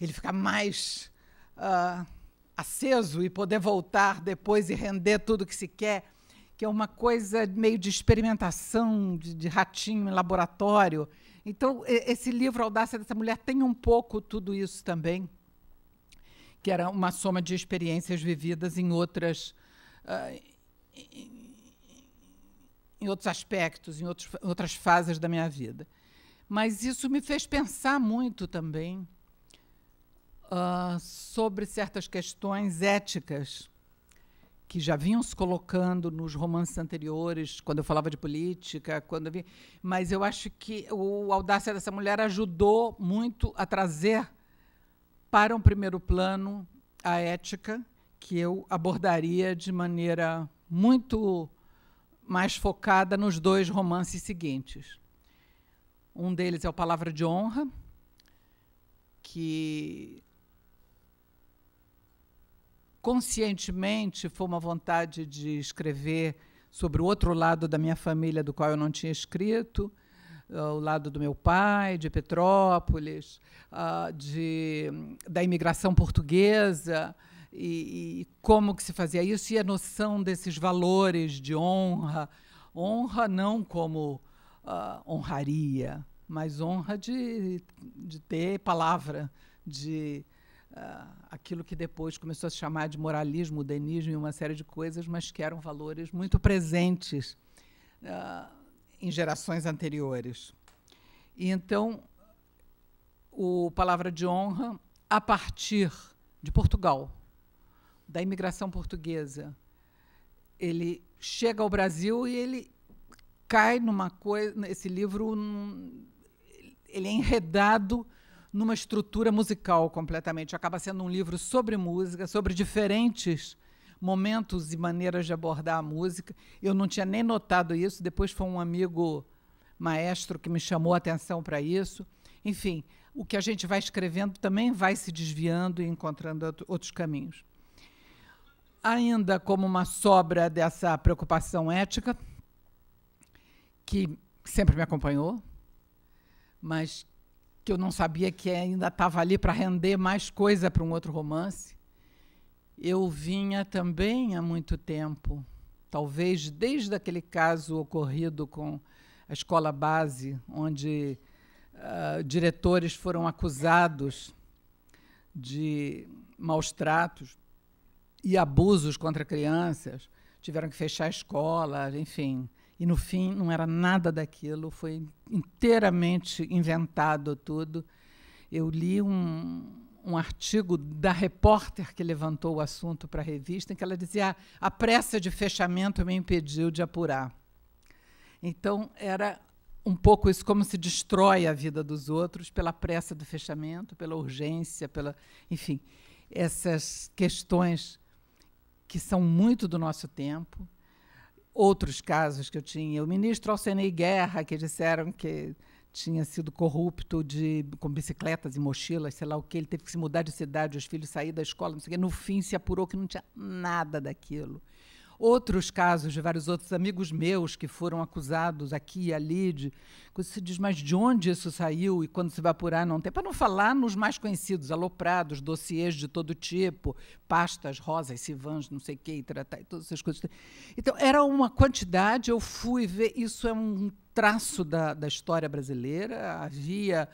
ele ficar mais uh, aceso e poder voltar depois e render tudo que se quer, que é uma coisa meio de experimentação, de, de ratinho em laboratório. Então, esse livro, Audácia dessa Mulher, tem um pouco tudo isso também, que era uma soma de experiências vividas em outras, uh, em outros aspectos, em, outros, em outras fases da minha vida. Mas isso me fez pensar muito também uh, sobre certas questões éticas que já vinham se colocando nos romances anteriores, quando eu falava de política, quando eu vi, mas eu acho que o audácia dessa mulher ajudou muito a trazer para um primeiro plano a ética que eu abordaria de maneira muito mais focada nos dois romances seguintes. Um deles é o Palavra de Honra, que conscientemente foi uma vontade de escrever sobre o outro lado da minha família, do qual eu não tinha escrito, ah, o lado do meu pai, de Petrópolis, ah, de, da imigração portuguesa, e, e como que se fazia isso e a noção desses valores de honra, honra não como uh, honraria, mas honra de, de ter palavra, de uh, aquilo que depois começou a se chamar de moralismo, denismo e uma série de coisas, mas que eram valores muito presentes uh, em gerações anteriores. E então, o palavra de honra a partir de Portugal, da imigração portuguesa, ele chega ao Brasil e ele cai numa coisa. Esse livro ele é enredado numa estrutura musical completamente. Acaba sendo um livro sobre música, sobre diferentes momentos e maneiras de abordar a música. Eu não tinha nem notado isso, depois foi um amigo maestro que me chamou a atenção para isso. Enfim, o que a gente vai escrevendo também vai se desviando e encontrando outros caminhos ainda como uma sobra dessa preocupação ética, que sempre me acompanhou, mas que eu não sabia que ainda estava ali para render mais coisa para um outro romance. Eu vinha também há muito tempo, talvez desde aquele caso ocorrido com a escola base, onde uh, diretores foram acusados de maus tratos e abusos contra crianças, tiveram que fechar a escola, enfim. E no fim não era nada daquilo, foi inteiramente inventado tudo. Eu li um, um artigo da repórter que levantou o assunto para a revista, em que ela dizia: ah, a pressa de fechamento me impediu de apurar. Então, era um pouco isso, como se destrói a vida dos outros pela pressa do fechamento, pela urgência, pela. Enfim, essas questões que são muito do nosso tempo. Outros casos que eu tinha, o ministro Alcenei Guerra, que disseram que tinha sido corrupto de com bicicletas e mochilas, sei lá o que, ele teve que se mudar de cidade, os filhos sair da escola, não sei o quê. No fim se apurou que não tinha nada daquilo outros casos de vários outros amigos meus que foram acusados aqui e ali. De, você diz, mas de onde isso saiu e quando se vai apurar não tem? Para não falar nos mais conhecidos, aloprados, dossiês de todo tipo, pastas, rosas, civãs, não sei o que, e, tratar, e todas essas coisas. Então, era uma quantidade, eu fui ver, isso é um traço da, da história brasileira, havia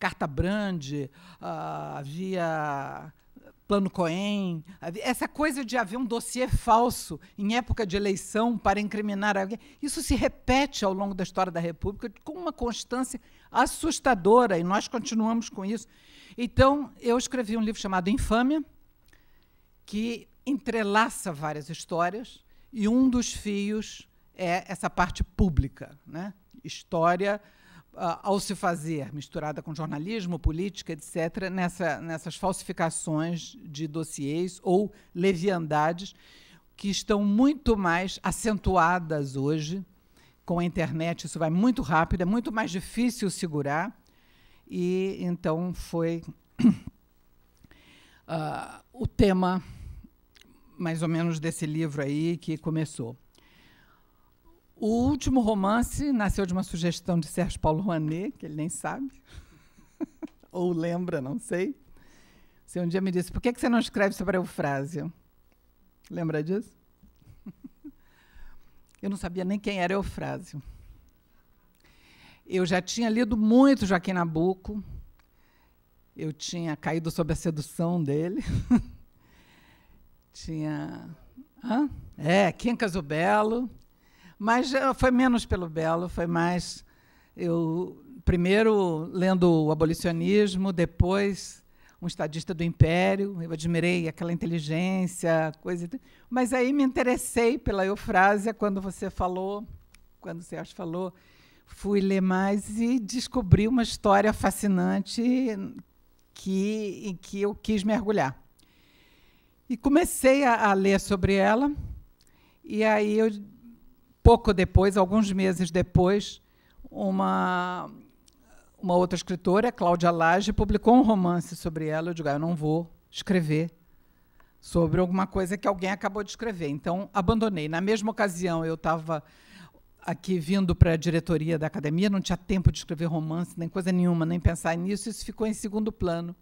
carta brande, uh, havia plano Cohen, essa coisa de haver um dossiê falso em época de eleição para incriminar alguém, isso se repete ao longo da história da República com uma constância assustadora, e nós continuamos com isso. Então, eu escrevi um livro chamado Infâmia, que entrelaça várias histórias, e um dos fios é essa parte pública, né? história Uh, ao se fazer, misturada com jornalismo, política, etc., nessa, nessas falsificações de dossiês ou leviandades que estão muito mais acentuadas hoje. Com a internet, isso vai muito rápido, é muito mais difícil segurar. E então foi uh, o tema, mais ou menos, desse livro aí que começou. O último romance nasceu de uma sugestão de Sérgio Paulo Rouanet, que ele nem sabe, ou lembra, não sei. Você um dia me disse: por que você não escreve sobre a Eufrásia? Lembra disso? Eu não sabia nem quem era Eufrásio. Eu já tinha lido muito Joaquim Nabuco, eu tinha caído sob a sedução dele. tinha. Hã? É, o Belo. Mas eh, foi menos pelo Belo, foi mais. Eu, primeiro, lendo o abolicionismo, depois, um estadista do Império, eu admirei aquela inteligência, coisa. Mas aí me interessei pela Eufrásia quando você falou, quando o Sérgio falou. Fui ler mais e descobri uma história fascinante que, em que eu quis mergulhar. E comecei a, a ler sobre ela, e aí eu pouco depois, alguns meses depois, uma, uma outra escritora, Cláudia Lage, publicou um romance sobre ela. Eu digo, ah, eu não vou escrever sobre alguma coisa que alguém acabou de escrever. Então, abandonei. Na mesma ocasião, eu estava aqui vindo para a diretoria da academia, não tinha tempo de escrever romance, nem coisa nenhuma, nem pensar nisso. Isso ficou em segundo plano.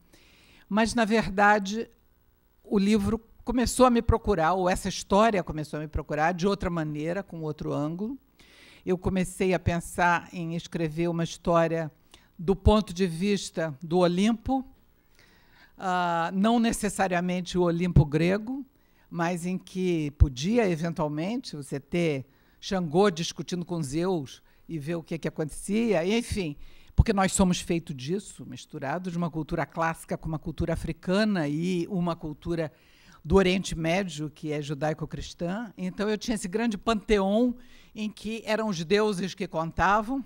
Mas, na verdade, o livro começou a me procurar, ou essa história começou a me procurar de outra maneira, com outro ângulo. Eu comecei a pensar em escrever uma história do ponto de vista do Olimpo, uh, não necessariamente o Olimpo grego, mas em que podia, eventualmente, você ter Xangô discutindo com Zeus e ver o que, que acontecia, enfim, porque nós somos feitos disso, misturados, de uma cultura clássica com uma cultura africana e uma cultura do Oriente Médio, que é judaico-cristã. Então eu tinha esse grande panteão em que eram os deuses que contavam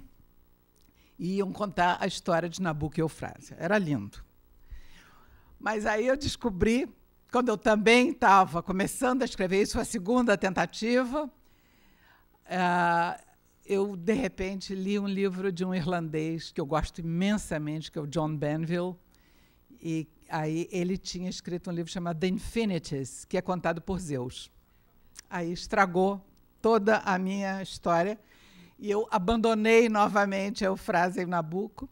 e iam contar a história de Nabuco e Eufrásia. Era lindo. Mas aí eu descobri, quando eu também estava começando a escrever, isso foi a segunda tentativa, eh, eu, de repente, li um livro de um irlandês que eu gosto imensamente, que é o John Benville, e aí ele tinha escrito um livro chamado The Infinities, que é contado por Zeus. Aí estragou toda a minha história e eu abandonei novamente a é Eufrase e Nabuco,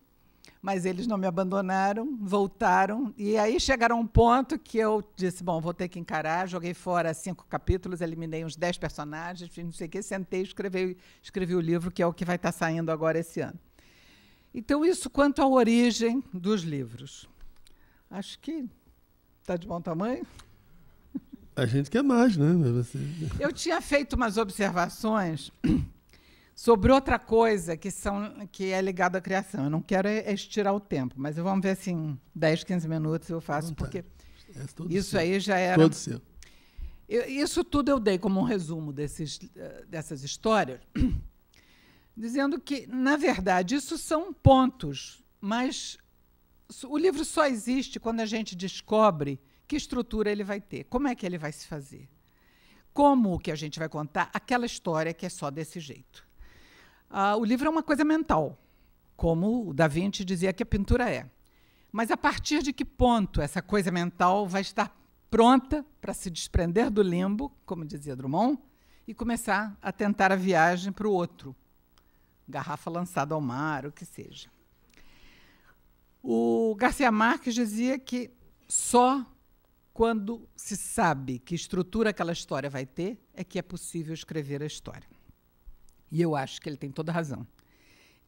mas eles não me abandonaram, voltaram e aí chegaram a um ponto que eu disse, bom, vou ter que encarar, joguei fora cinco capítulos, eliminei uns dez personagens, não sei o que, sentei e escrevi, escrevi o livro, que é o que vai estar saindo agora esse ano. Então, isso quanto à origem dos livros. Acho que está de bom tamanho. A gente quer mais, né? Eu tinha feito umas observações sobre outra coisa que, são, que é ligada à criação. Eu não quero estirar o tempo, mas vamos ver assim, 10, 15 minutos eu faço, porque é isso seu. aí já era. Todo seu. Eu, isso tudo eu dei como um resumo desses, eh, dessas histórias, dizendo que, na verdade, isso são pontos, mas o livro só existe quando a gente descobre que estrutura ele vai ter, como é que ele vai se fazer, como que a gente vai contar aquela história que é só desse jeito. Ah, o livro é uma coisa mental, como o Da Vinci dizia que a pintura é. Mas a partir de que ponto essa coisa mental vai estar pronta para se desprender do limbo, como dizia Drummond, e começar a tentar a viagem para o outro? Garrafa lançada ao mar, o que seja. O Garcia Marques dizia que só quando se sabe que estrutura aquela história vai ter é que é possível escrever a história. E eu acho que ele tem toda a razão.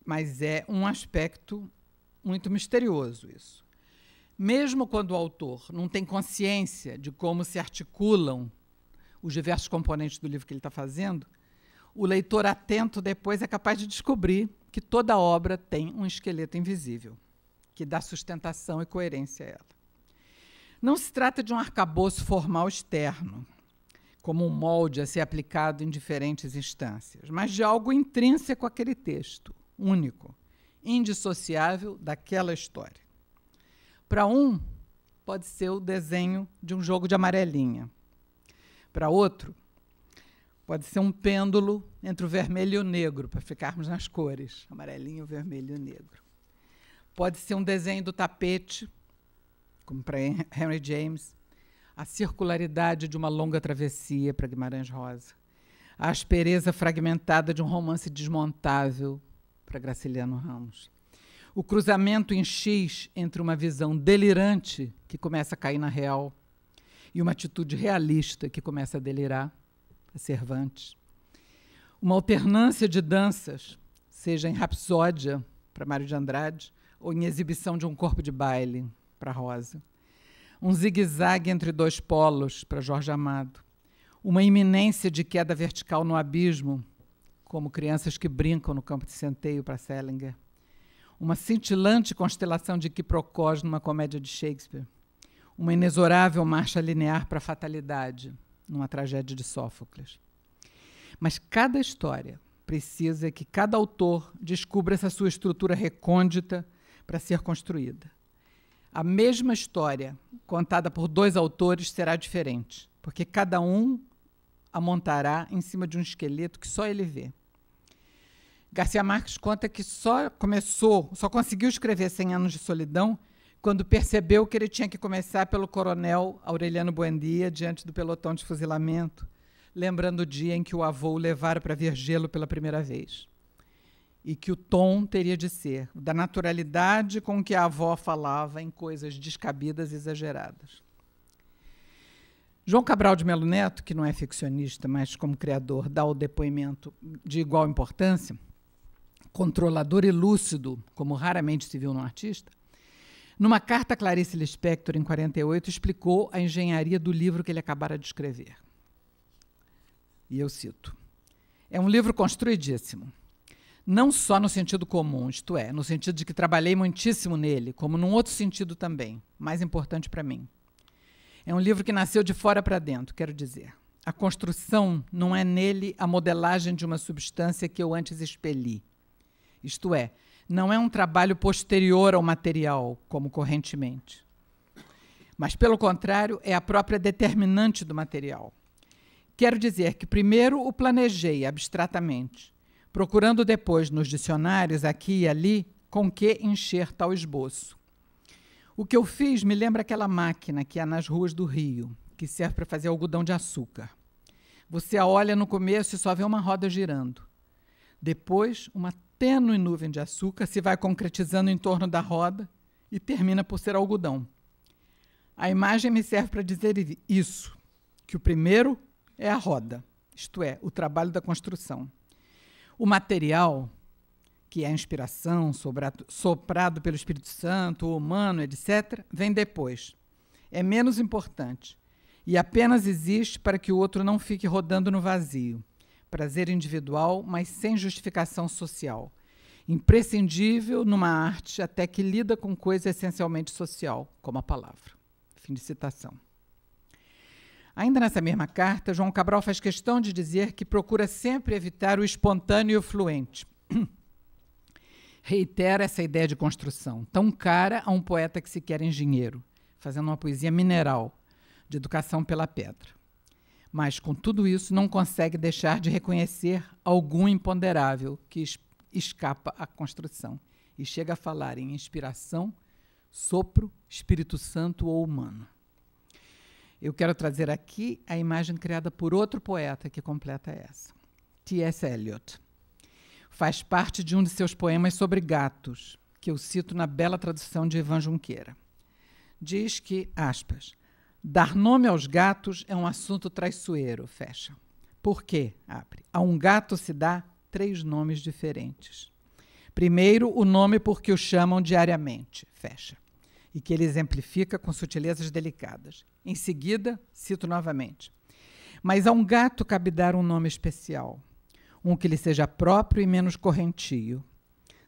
Mas é um aspecto muito misterioso isso. Mesmo quando o autor não tem consciência de como se articulam os diversos componentes do livro que ele está fazendo, o leitor atento depois é capaz de descobrir que toda obra tem um esqueleto invisível que dá sustentação e coerência a ela. Não se trata de um arcabouço formal externo, como um molde a ser aplicado em diferentes instâncias, mas de algo intrínseco àquele texto, único, indissociável daquela história. Para um, pode ser o desenho de um jogo de amarelinha. Para outro, pode ser um pêndulo entre o vermelho e o negro, para ficarmos nas cores, amarelinho, vermelho e negro. Pode ser um desenho do tapete, como para Henry James, a circularidade de uma longa travessia para Guimarães Rosa, a aspereza fragmentada de um romance desmontável para Graciliano Ramos, o cruzamento em X entre uma visão delirante que começa a cair na real e uma atitude realista que começa a delirar, a Cervantes, uma alternância de danças, seja em Rapsódia para Mário de Andrade, ou em exibição de um corpo de baile para Rosa. Um zigue-zague entre dois polos para Jorge Amado. Uma iminência de queda vertical no abismo, como crianças que brincam no campo de centeio para Selinger. Uma cintilante constelação de quiprocós numa comédia de Shakespeare. Uma inexorável marcha linear para a fatalidade, numa tragédia de Sófocles. Mas cada história precisa que cada autor descubra essa sua estrutura recôndita para ser construída. A mesma história, contada por dois autores, será diferente, porque cada um a montará em cima de um esqueleto que só ele vê. Garcia Marques conta que só começou, só conseguiu escrever 100 anos de solidão quando percebeu que ele tinha que começar pelo coronel Aureliano Buendia diante do pelotão de fuzilamento, lembrando o dia em que o avô o levara para ver pela primeira vez e que o tom teria de ser da naturalidade com que a avó falava em coisas descabidas e exageradas. João Cabral de Melo Neto, que não é ficcionista, mas como criador dá o depoimento de igual importância, controlador e lúcido, como raramente se viu num artista, numa carta a Clarice Lispector, em 48, explicou a engenharia do livro que ele acabara de escrever. E eu cito: É um livro construidíssimo não só no sentido comum, isto é, no sentido de que trabalhei muitíssimo nele, como num outro sentido também, mais importante para mim. É um livro que nasceu de fora para dentro, quero dizer. A construção não é nele a modelagem de uma substância que eu antes expeli. Isto é, não é um trabalho posterior ao material, como correntemente. Mas, pelo contrário, é a própria determinante do material. Quero dizer que primeiro o planejei abstratamente, procurando depois nos dicionários, aqui e ali, com que encher tal esboço. O que eu fiz me lembra aquela máquina que há nas ruas do Rio, que serve para fazer algodão de açúcar. Você a olha no começo e só vê uma roda girando. Depois, uma tênue nuvem de açúcar se vai concretizando em torno da roda e termina por ser algodão. A imagem me serve para dizer isso, que o primeiro é a roda, isto é, o trabalho da construção. O material, que é a inspiração, soprado pelo Espírito Santo, o humano, etc., vem depois. É menos importante e apenas existe para que o outro não fique rodando no vazio. Prazer individual, mas sem justificação social. Imprescindível numa arte até que lida com coisa essencialmente social, como a palavra. Fim de citação. Ainda nessa mesma carta, João Cabral faz questão de dizer que procura sempre evitar o espontâneo e o fluente. Reitera essa ideia de construção, tão cara a um poeta que se quer é engenheiro, fazendo uma poesia mineral, de educação pela pedra. Mas, com tudo isso, não consegue deixar de reconhecer algum imponderável que es escapa à construção e chega a falar em inspiração, sopro, Espírito Santo ou humano. Eu quero trazer aqui a imagem criada por outro poeta que completa essa, T.S. Eliot. Faz parte de um de seus poemas sobre gatos, que eu cito na bela tradução de Ivan Junqueira. Diz que, aspas, dar nome aos gatos é um assunto traiçoeiro, fecha. Por quê? Abre. A um gato se dá três nomes diferentes. Primeiro, o nome por que o chamam diariamente, fecha e que ele exemplifica com sutilezas delicadas. Em seguida, cito novamente: Mas a um gato cabe dar um nome especial, um que lhe seja próprio e menos correntio.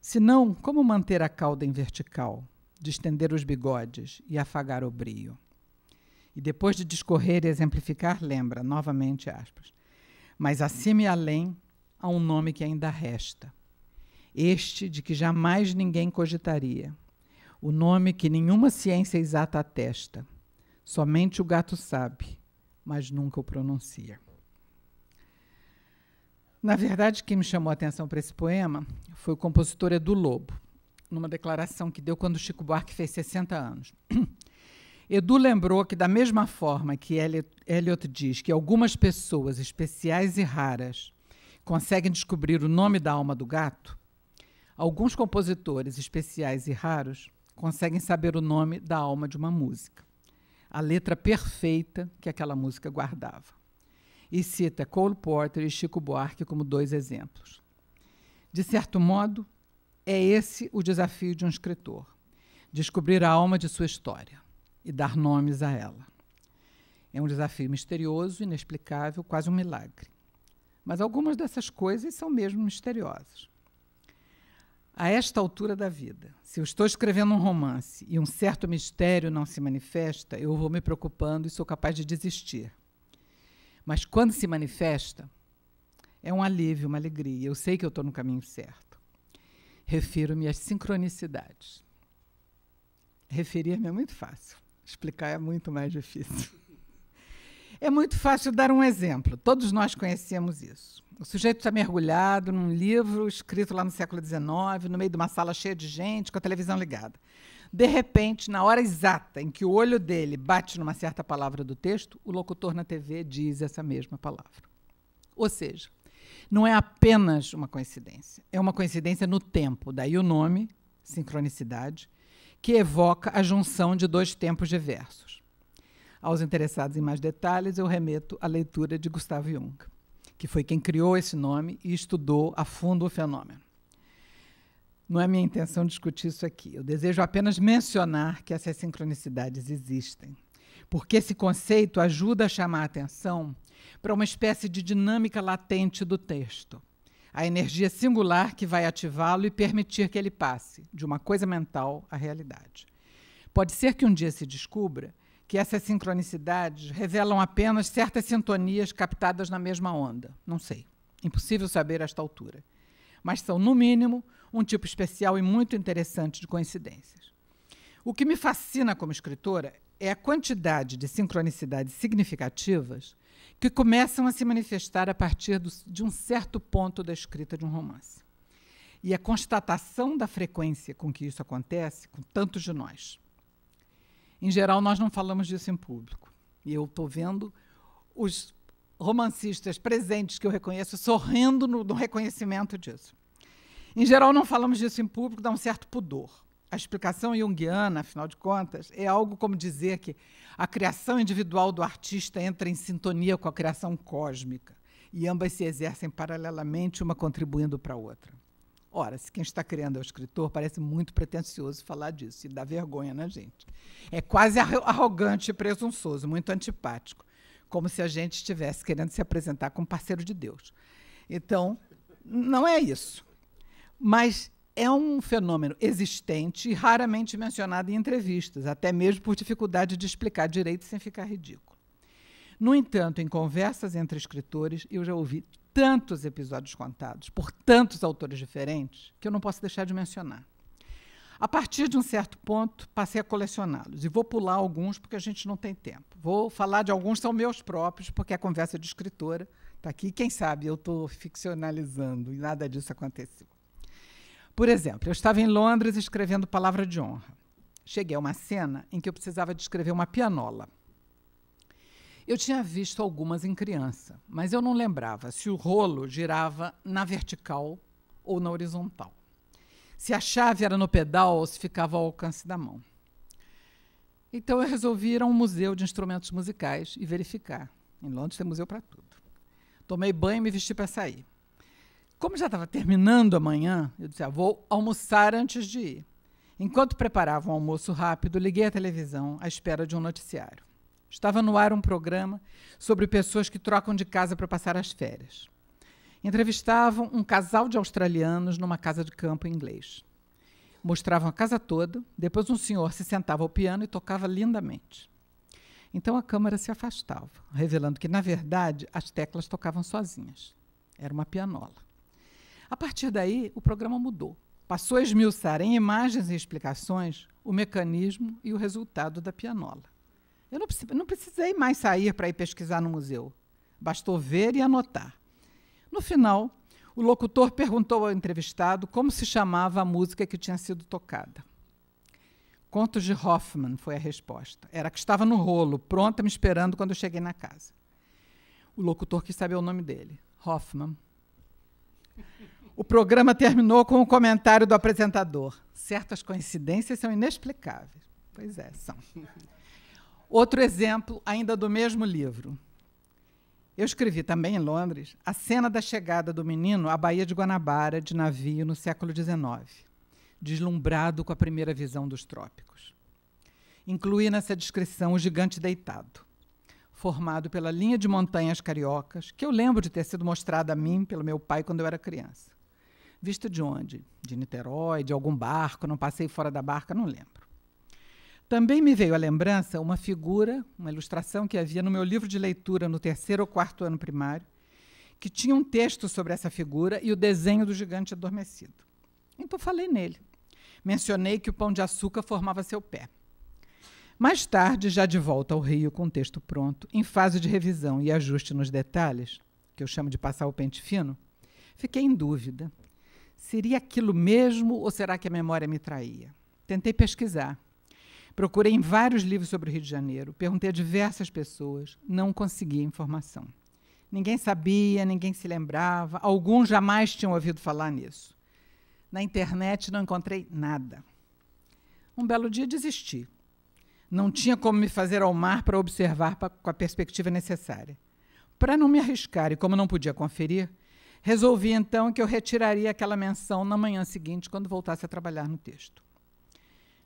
Senão, como manter a cauda em vertical, distender os bigodes e afagar o brio? E depois de discorrer e exemplificar, lembra, novamente aspas. Mas acima e além há um nome que ainda resta. Este de que jamais ninguém cogitaria, o nome que nenhuma ciência exata atesta. Somente o gato sabe, mas nunca o pronuncia. Na verdade, quem me chamou a atenção para esse poema foi o compositor Edu Lobo, numa declaração que deu quando Chico Buarque fez 60 anos. Edu lembrou que, da mesma forma que Eliot diz que algumas pessoas especiais e raras conseguem descobrir o nome da alma do gato, alguns compositores especiais e raros conseguem saber o nome da alma de uma música, a letra perfeita que aquela música guardava. E cita Cole Porter e Chico Buarque como dois exemplos. De certo modo, é esse o desafio de um escritor: descobrir a alma de sua história e dar nomes a ela. É um desafio misterioso, inexplicável, quase um milagre. Mas algumas dessas coisas são mesmo misteriosas. A esta altura da vida, se eu estou escrevendo um romance e um certo mistério não se manifesta, eu vou me preocupando e sou capaz de desistir. Mas quando se manifesta, é um alívio, uma alegria. Eu sei que eu estou no caminho certo. Refiro-me às sincronicidades. Referir-me é muito fácil, explicar é muito mais difícil. É muito fácil dar um exemplo. Todos nós conhecemos isso. O sujeito está mergulhado num livro escrito lá no século XIX, no meio de uma sala cheia de gente, com a televisão ligada. De repente, na hora exata em que o olho dele bate numa certa palavra do texto, o locutor na TV diz essa mesma palavra. Ou seja, não é apenas uma coincidência, é uma coincidência no tempo, daí o nome, sincronicidade, que evoca a junção de dois tempos diversos. Aos interessados em mais detalhes, eu remeto à leitura de Gustavo Jung, que foi quem criou esse nome e estudou a fundo o fenômeno. Não é minha intenção discutir isso aqui. Eu desejo apenas mencionar que essas sincronicidades existem, porque esse conceito ajuda a chamar a atenção para uma espécie de dinâmica latente do texto, a energia singular que vai ativá-lo e permitir que ele passe de uma coisa mental à realidade. Pode ser que um dia se descubra que essas sincronicidades revelam apenas certas sintonias captadas na mesma onda. Não sei. Impossível saber a esta altura. Mas são, no mínimo, um tipo especial e muito interessante de coincidências. O que me fascina como escritora é a quantidade de sincronicidades significativas que começam a se manifestar a partir do, de um certo ponto da escrita de um romance. E a constatação da frequência com que isso acontece com tantos de nós em geral, nós não falamos disso em público. E eu estou vendo os romancistas presentes que eu reconheço sorrindo no, no reconhecimento disso. Em geral, não falamos disso em público, dá um certo pudor. A explicação junguiana, afinal de contas, é algo como dizer que a criação individual do artista entra em sintonia com a criação cósmica e ambas se exercem paralelamente, uma contribuindo para a outra. Ora, se quem está criando é o escritor, parece muito pretensioso falar disso, e dá vergonha na né, gente. É quase arrogante e presunçoso, muito antipático, como se a gente estivesse querendo se apresentar como parceiro de Deus. Então, não é isso. Mas é um fenômeno existente e raramente mencionado em entrevistas, até mesmo por dificuldade de explicar direito sem ficar ridículo. No entanto, em conversas entre escritores, eu já ouvi tantos episódios contados por tantos autores diferentes que eu não posso deixar de mencionar. A partir de um certo ponto, passei a colecioná-los. E vou pular alguns, porque a gente não tem tempo. Vou falar de alguns que são meus próprios, porque a conversa de escritora está aqui. Quem sabe eu estou ficcionalizando e nada disso aconteceu. Por exemplo, eu estava em Londres escrevendo Palavra de Honra. Cheguei a uma cena em que eu precisava descrever uma pianola. Eu tinha visto algumas em criança, mas eu não lembrava se o rolo girava na vertical ou na horizontal. Se a chave era no pedal ou se ficava ao alcance da mão. Então eu resolvi ir a um museu de instrumentos musicais e verificar. Em Londres tem museu para tudo. Tomei banho e me vesti para sair. Como já estava terminando amanhã, eu disse: ah, vou almoçar antes de ir. Enquanto preparava um almoço rápido, liguei a televisão à espera de um noticiário. Estava no ar um programa sobre pessoas que trocam de casa para passar as férias. Entrevistavam um casal de australianos numa casa de campo inglês. Mostravam a casa toda, depois um senhor se sentava ao piano e tocava lindamente. Então a câmera se afastava, revelando que, na verdade, as teclas tocavam sozinhas. Era uma pianola. A partir daí, o programa mudou. Passou a esmiuçar em imagens e explicações o mecanismo e o resultado da pianola. Eu não, não precisei mais sair para ir pesquisar no museu. Bastou ver e anotar. No final, o locutor perguntou ao entrevistado como se chamava a música que tinha sido tocada. Contos de Hoffman foi a resposta. Era que estava no rolo, pronta, me esperando quando eu cheguei na casa. O locutor quis saber o nome dele: Hoffman. O programa terminou com o um comentário do apresentador. Certas coincidências são inexplicáveis. Pois é, são. Outro exemplo, ainda do mesmo livro. Eu escrevi também em Londres a cena da chegada do menino à Baía de Guanabara de navio no século XIX, deslumbrado com a primeira visão dos trópicos. Incluí nessa descrição o gigante deitado, formado pela linha de montanhas cariocas, que eu lembro de ter sido mostrada a mim pelo meu pai quando eu era criança. Visto de onde? De Niterói, de algum barco, não passei fora da barca, não lembro. Também me veio à lembrança uma figura, uma ilustração que havia no meu livro de leitura no terceiro ou quarto ano primário, que tinha um texto sobre essa figura e o desenho do gigante adormecido. Então falei nele. Mencionei que o pão de açúcar formava seu pé. Mais tarde, já de volta ao Rio com o texto pronto, em fase de revisão e ajuste nos detalhes, que eu chamo de passar o pente fino, fiquei em dúvida. Seria aquilo mesmo ou será que a memória me traía? Tentei pesquisar. Procurei em vários livros sobre o Rio de Janeiro, perguntei a diversas pessoas, não consegui informação. Ninguém sabia, ninguém se lembrava, alguns jamais tinham ouvido falar nisso. Na internet não encontrei nada. Um belo dia desisti. Não tinha como me fazer ao mar para observar pra, com a perspectiva necessária. Para não me arriscar e como não podia conferir, resolvi então que eu retiraria aquela menção na manhã seguinte, quando voltasse a trabalhar no texto.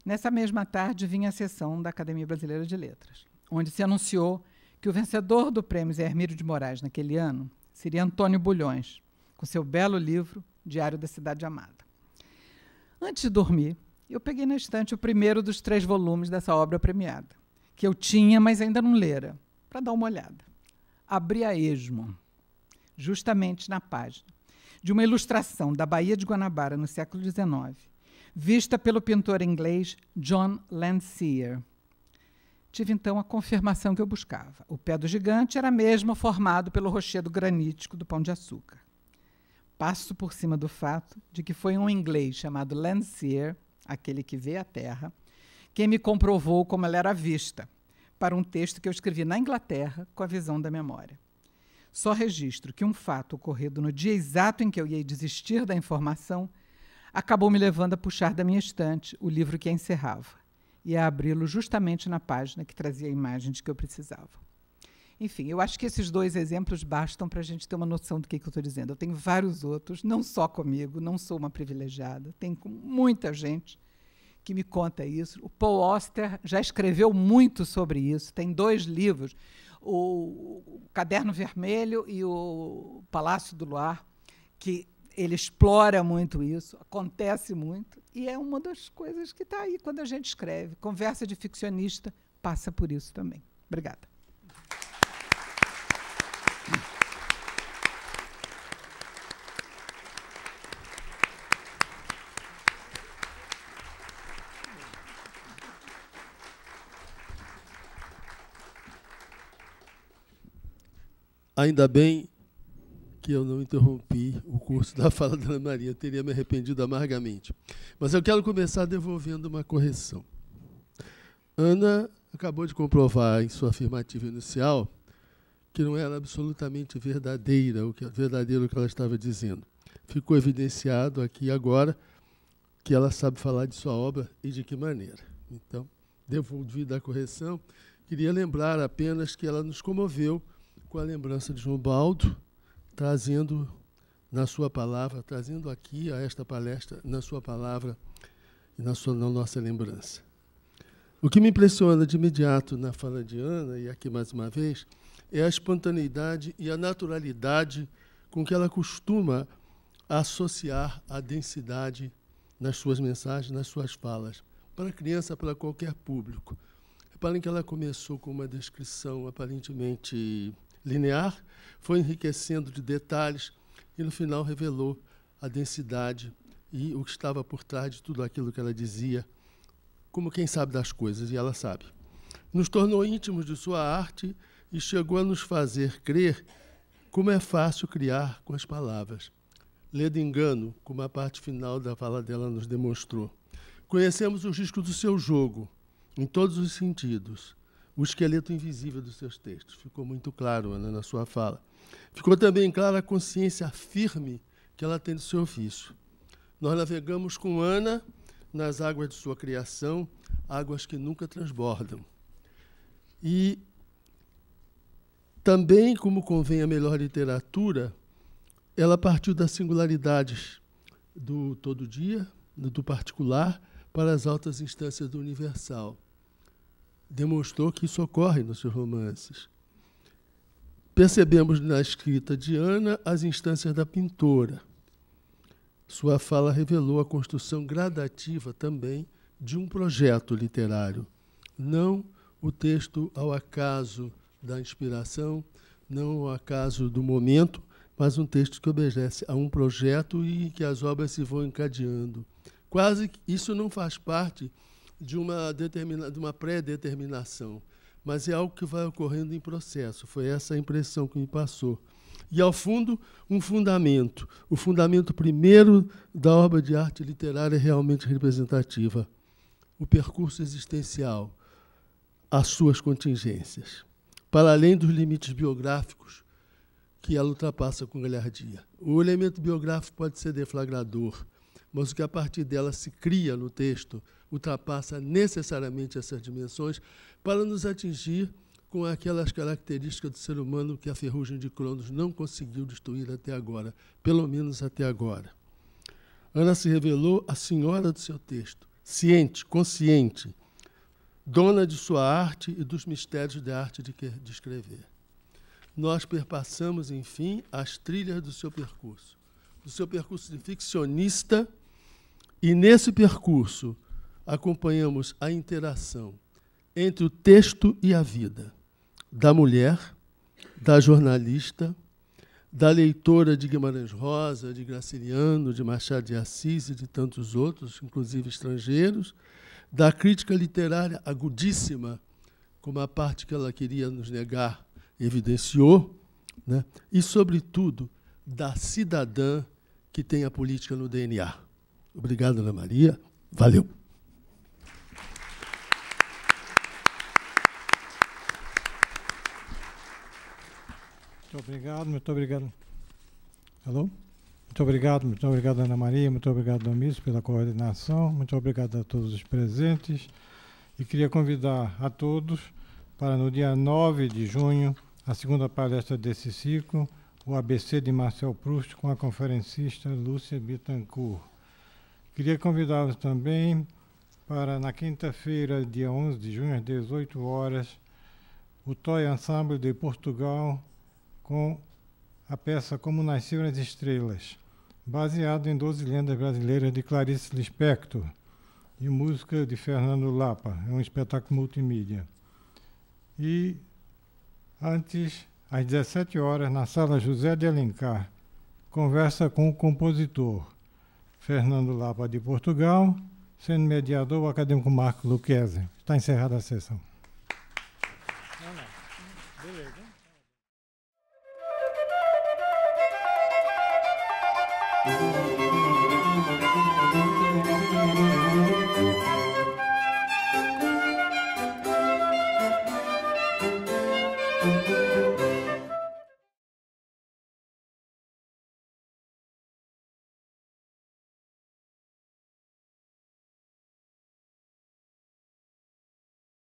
Nessa mesma tarde vinha a sessão da Academia Brasileira de Letras, onde se anunciou que o vencedor do prêmio Zé Hermílio de Moraes naquele ano seria Antônio Bulhões, com seu belo livro Diário da Cidade Amada. Antes de dormir, eu peguei na estante o primeiro dos três volumes dessa obra premiada, que eu tinha, mas ainda não lera, para dar uma olhada. Abri a esmo, justamente na página, de uma ilustração da Baía de Guanabara no século XIX, vista pelo pintor inglês John Landseer. Tive então a confirmação que eu buscava. O pé do gigante era mesmo formado pelo rochedo granítico do Pão de Açúcar. Passo por cima do fato de que foi um inglês chamado Landseer, aquele que vê a Terra, quem me comprovou como ela era vista, para um texto que eu escrevi na Inglaterra com a visão da memória. Só registro que um fato ocorrido no dia exato em que eu ia desistir da informação acabou me levando a puxar da minha estante o livro que a encerrava e a abri-lo justamente na página que trazia a imagem de que eu precisava. Enfim, eu acho que esses dois exemplos bastam para a gente ter uma noção do que, que eu estou dizendo. Eu tenho vários outros, não só comigo, não sou uma privilegiada, tem muita gente que me conta isso. O Paul Oster já escreveu muito sobre isso, tem dois livros, o Caderno Vermelho e o Palácio do Luar, que ele explora muito isso, acontece muito, e é uma das coisas que está aí quando a gente escreve. Conversa de ficcionista passa por isso também. Obrigada. Ainda bem que eu não interrompi o curso da fala da Ana Maria, eu teria me arrependido amargamente. Mas eu quero começar devolvendo uma correção. Ana acabou de comprovar em sua afirmativa inicial que não era absolutamente verdadeira o que verdadeiro o que ela estava dizendo. Ficou evidenciado aqui agora que ela sabe falar de sua obra e de que maneira. Então, devolvida a correção, queria lembrar apenas que ela nos comoveu com a lembrança de João Baldo, trazendo na sua palavra, trazendo aqui a esta palestra, na sua palavra e na, sua, na nossa lembrança. O que me impressiona de imediato na fala de Ana, e aqui mais uma vez, é a espontaneidade e a naturalidade com que ela costuma associar a densidade nas suas mensagens, nas suas falas, para criança, para qualquer público. Reparem que ela começou com uma descrição aparentemente linear, foi enriquecendo de detalhes e, no final, revelou a densidade e o que estava por trás de tudo aquilo que ela dizia, como quem sabe das coisas, e ela sabe. Nos tornou íntimos de sua arte e chegou a nos fazer crer como é fácil criar com as palavras. Ledo engano, como a parte final da fala dela nos demonstrou. Conhecemos os riscos do seu jogo, em todos os sentidos o esqueleto invisível dos seus textos. Ficou muito claro, Ana, né, na sua fala. Ficou também clara a consciência firme que ela tem do seu ofício. Nós navegamos com Ana nas águas de sua criação, águas que nunca transbordam. E também, como convém a melhor literatura, ela partiu das singularidades do todo dia, do particular, para as altas instâncias do universal demonstrou que isso ocorre nos seus romances. Percebemos na escrita de Ana as instâncias da pintora. Sua fala revelou a construção gradativa também de um projeto literário, não o texto ao acaso da inspiração, não ao acaso do momento, mas um texto que obedece a um projeto e que as obras se vão encadeando. Quase isso não faz parte de uma, determina, de uma pré-determinação, mas é algo que vai ocorrendo em processo. Foi essa a impressão que me passou. E, ao fundo, um fundamento. O fundamento primeiro da obra de arte literária é realmente representativa: o percurso existencial, as suas contingências, para além dos limites biográficos que ela ultrapassa com galhardia. O elemento biográfico pode ser deflagrador, mas o que a partir dela se cria no texto ultrapassa necessariamente essas dimensões para nos atingir com aquelas características do ser humano que a ferrugem de Cronos não conseguiu destruir até agora, pelo menos até agora. Ana se revelou a senhora do seu texto, ciente, consciente, dona de sua arte e dos mistérios da arte de, de escrever. Nós perpassamos, enfim, as trilhas do seu percurso, do seu percurso de ficcionista e nesse percurso, acompanhamos a interação entre o texto e a vida da mulher, da jornalista, da leitora de Guimarães Rosa, de Graciliano, de Machado de Assis e de tantos outros, inclusive estrangeiros, da crítica literária agudíssima, como a parte que ela queria nos negar evidenciou, né? e, sobretudo, da cidadã que tem a política no DNA. Obrigado, Ana Maria. Valeu. Muito obrigado, muito obrigado. Alô? Muito obrigado, muito obrigado, Ana Maria, muito obrigado, Domício, pela coordenação, muito obrigado a todos os presentes. E queria convidar a todos para, no dia 9 de junho, a segunda palestra desse ciclo, o ABC de Marcel Proust, com a conferencista Lúcia Bitancourt. Queria convidá-los também para, na quinta-feira, dia 11 de junho, às 18 horas, o Toy Ensemble de Portugal com a peça Como Nasceram as Estrelas, baseado em 12 lendas brasileiras de Clarice Lispector e música de Fernando Lapa. É um espetáculo multimídia. E antes, às 17 horas, na sala José de Alencar, conversa com o compositor Fernando Lapa de Portugal, sendo mediador o acadêmico Marco Luquezzi. Está encerrada a sessão.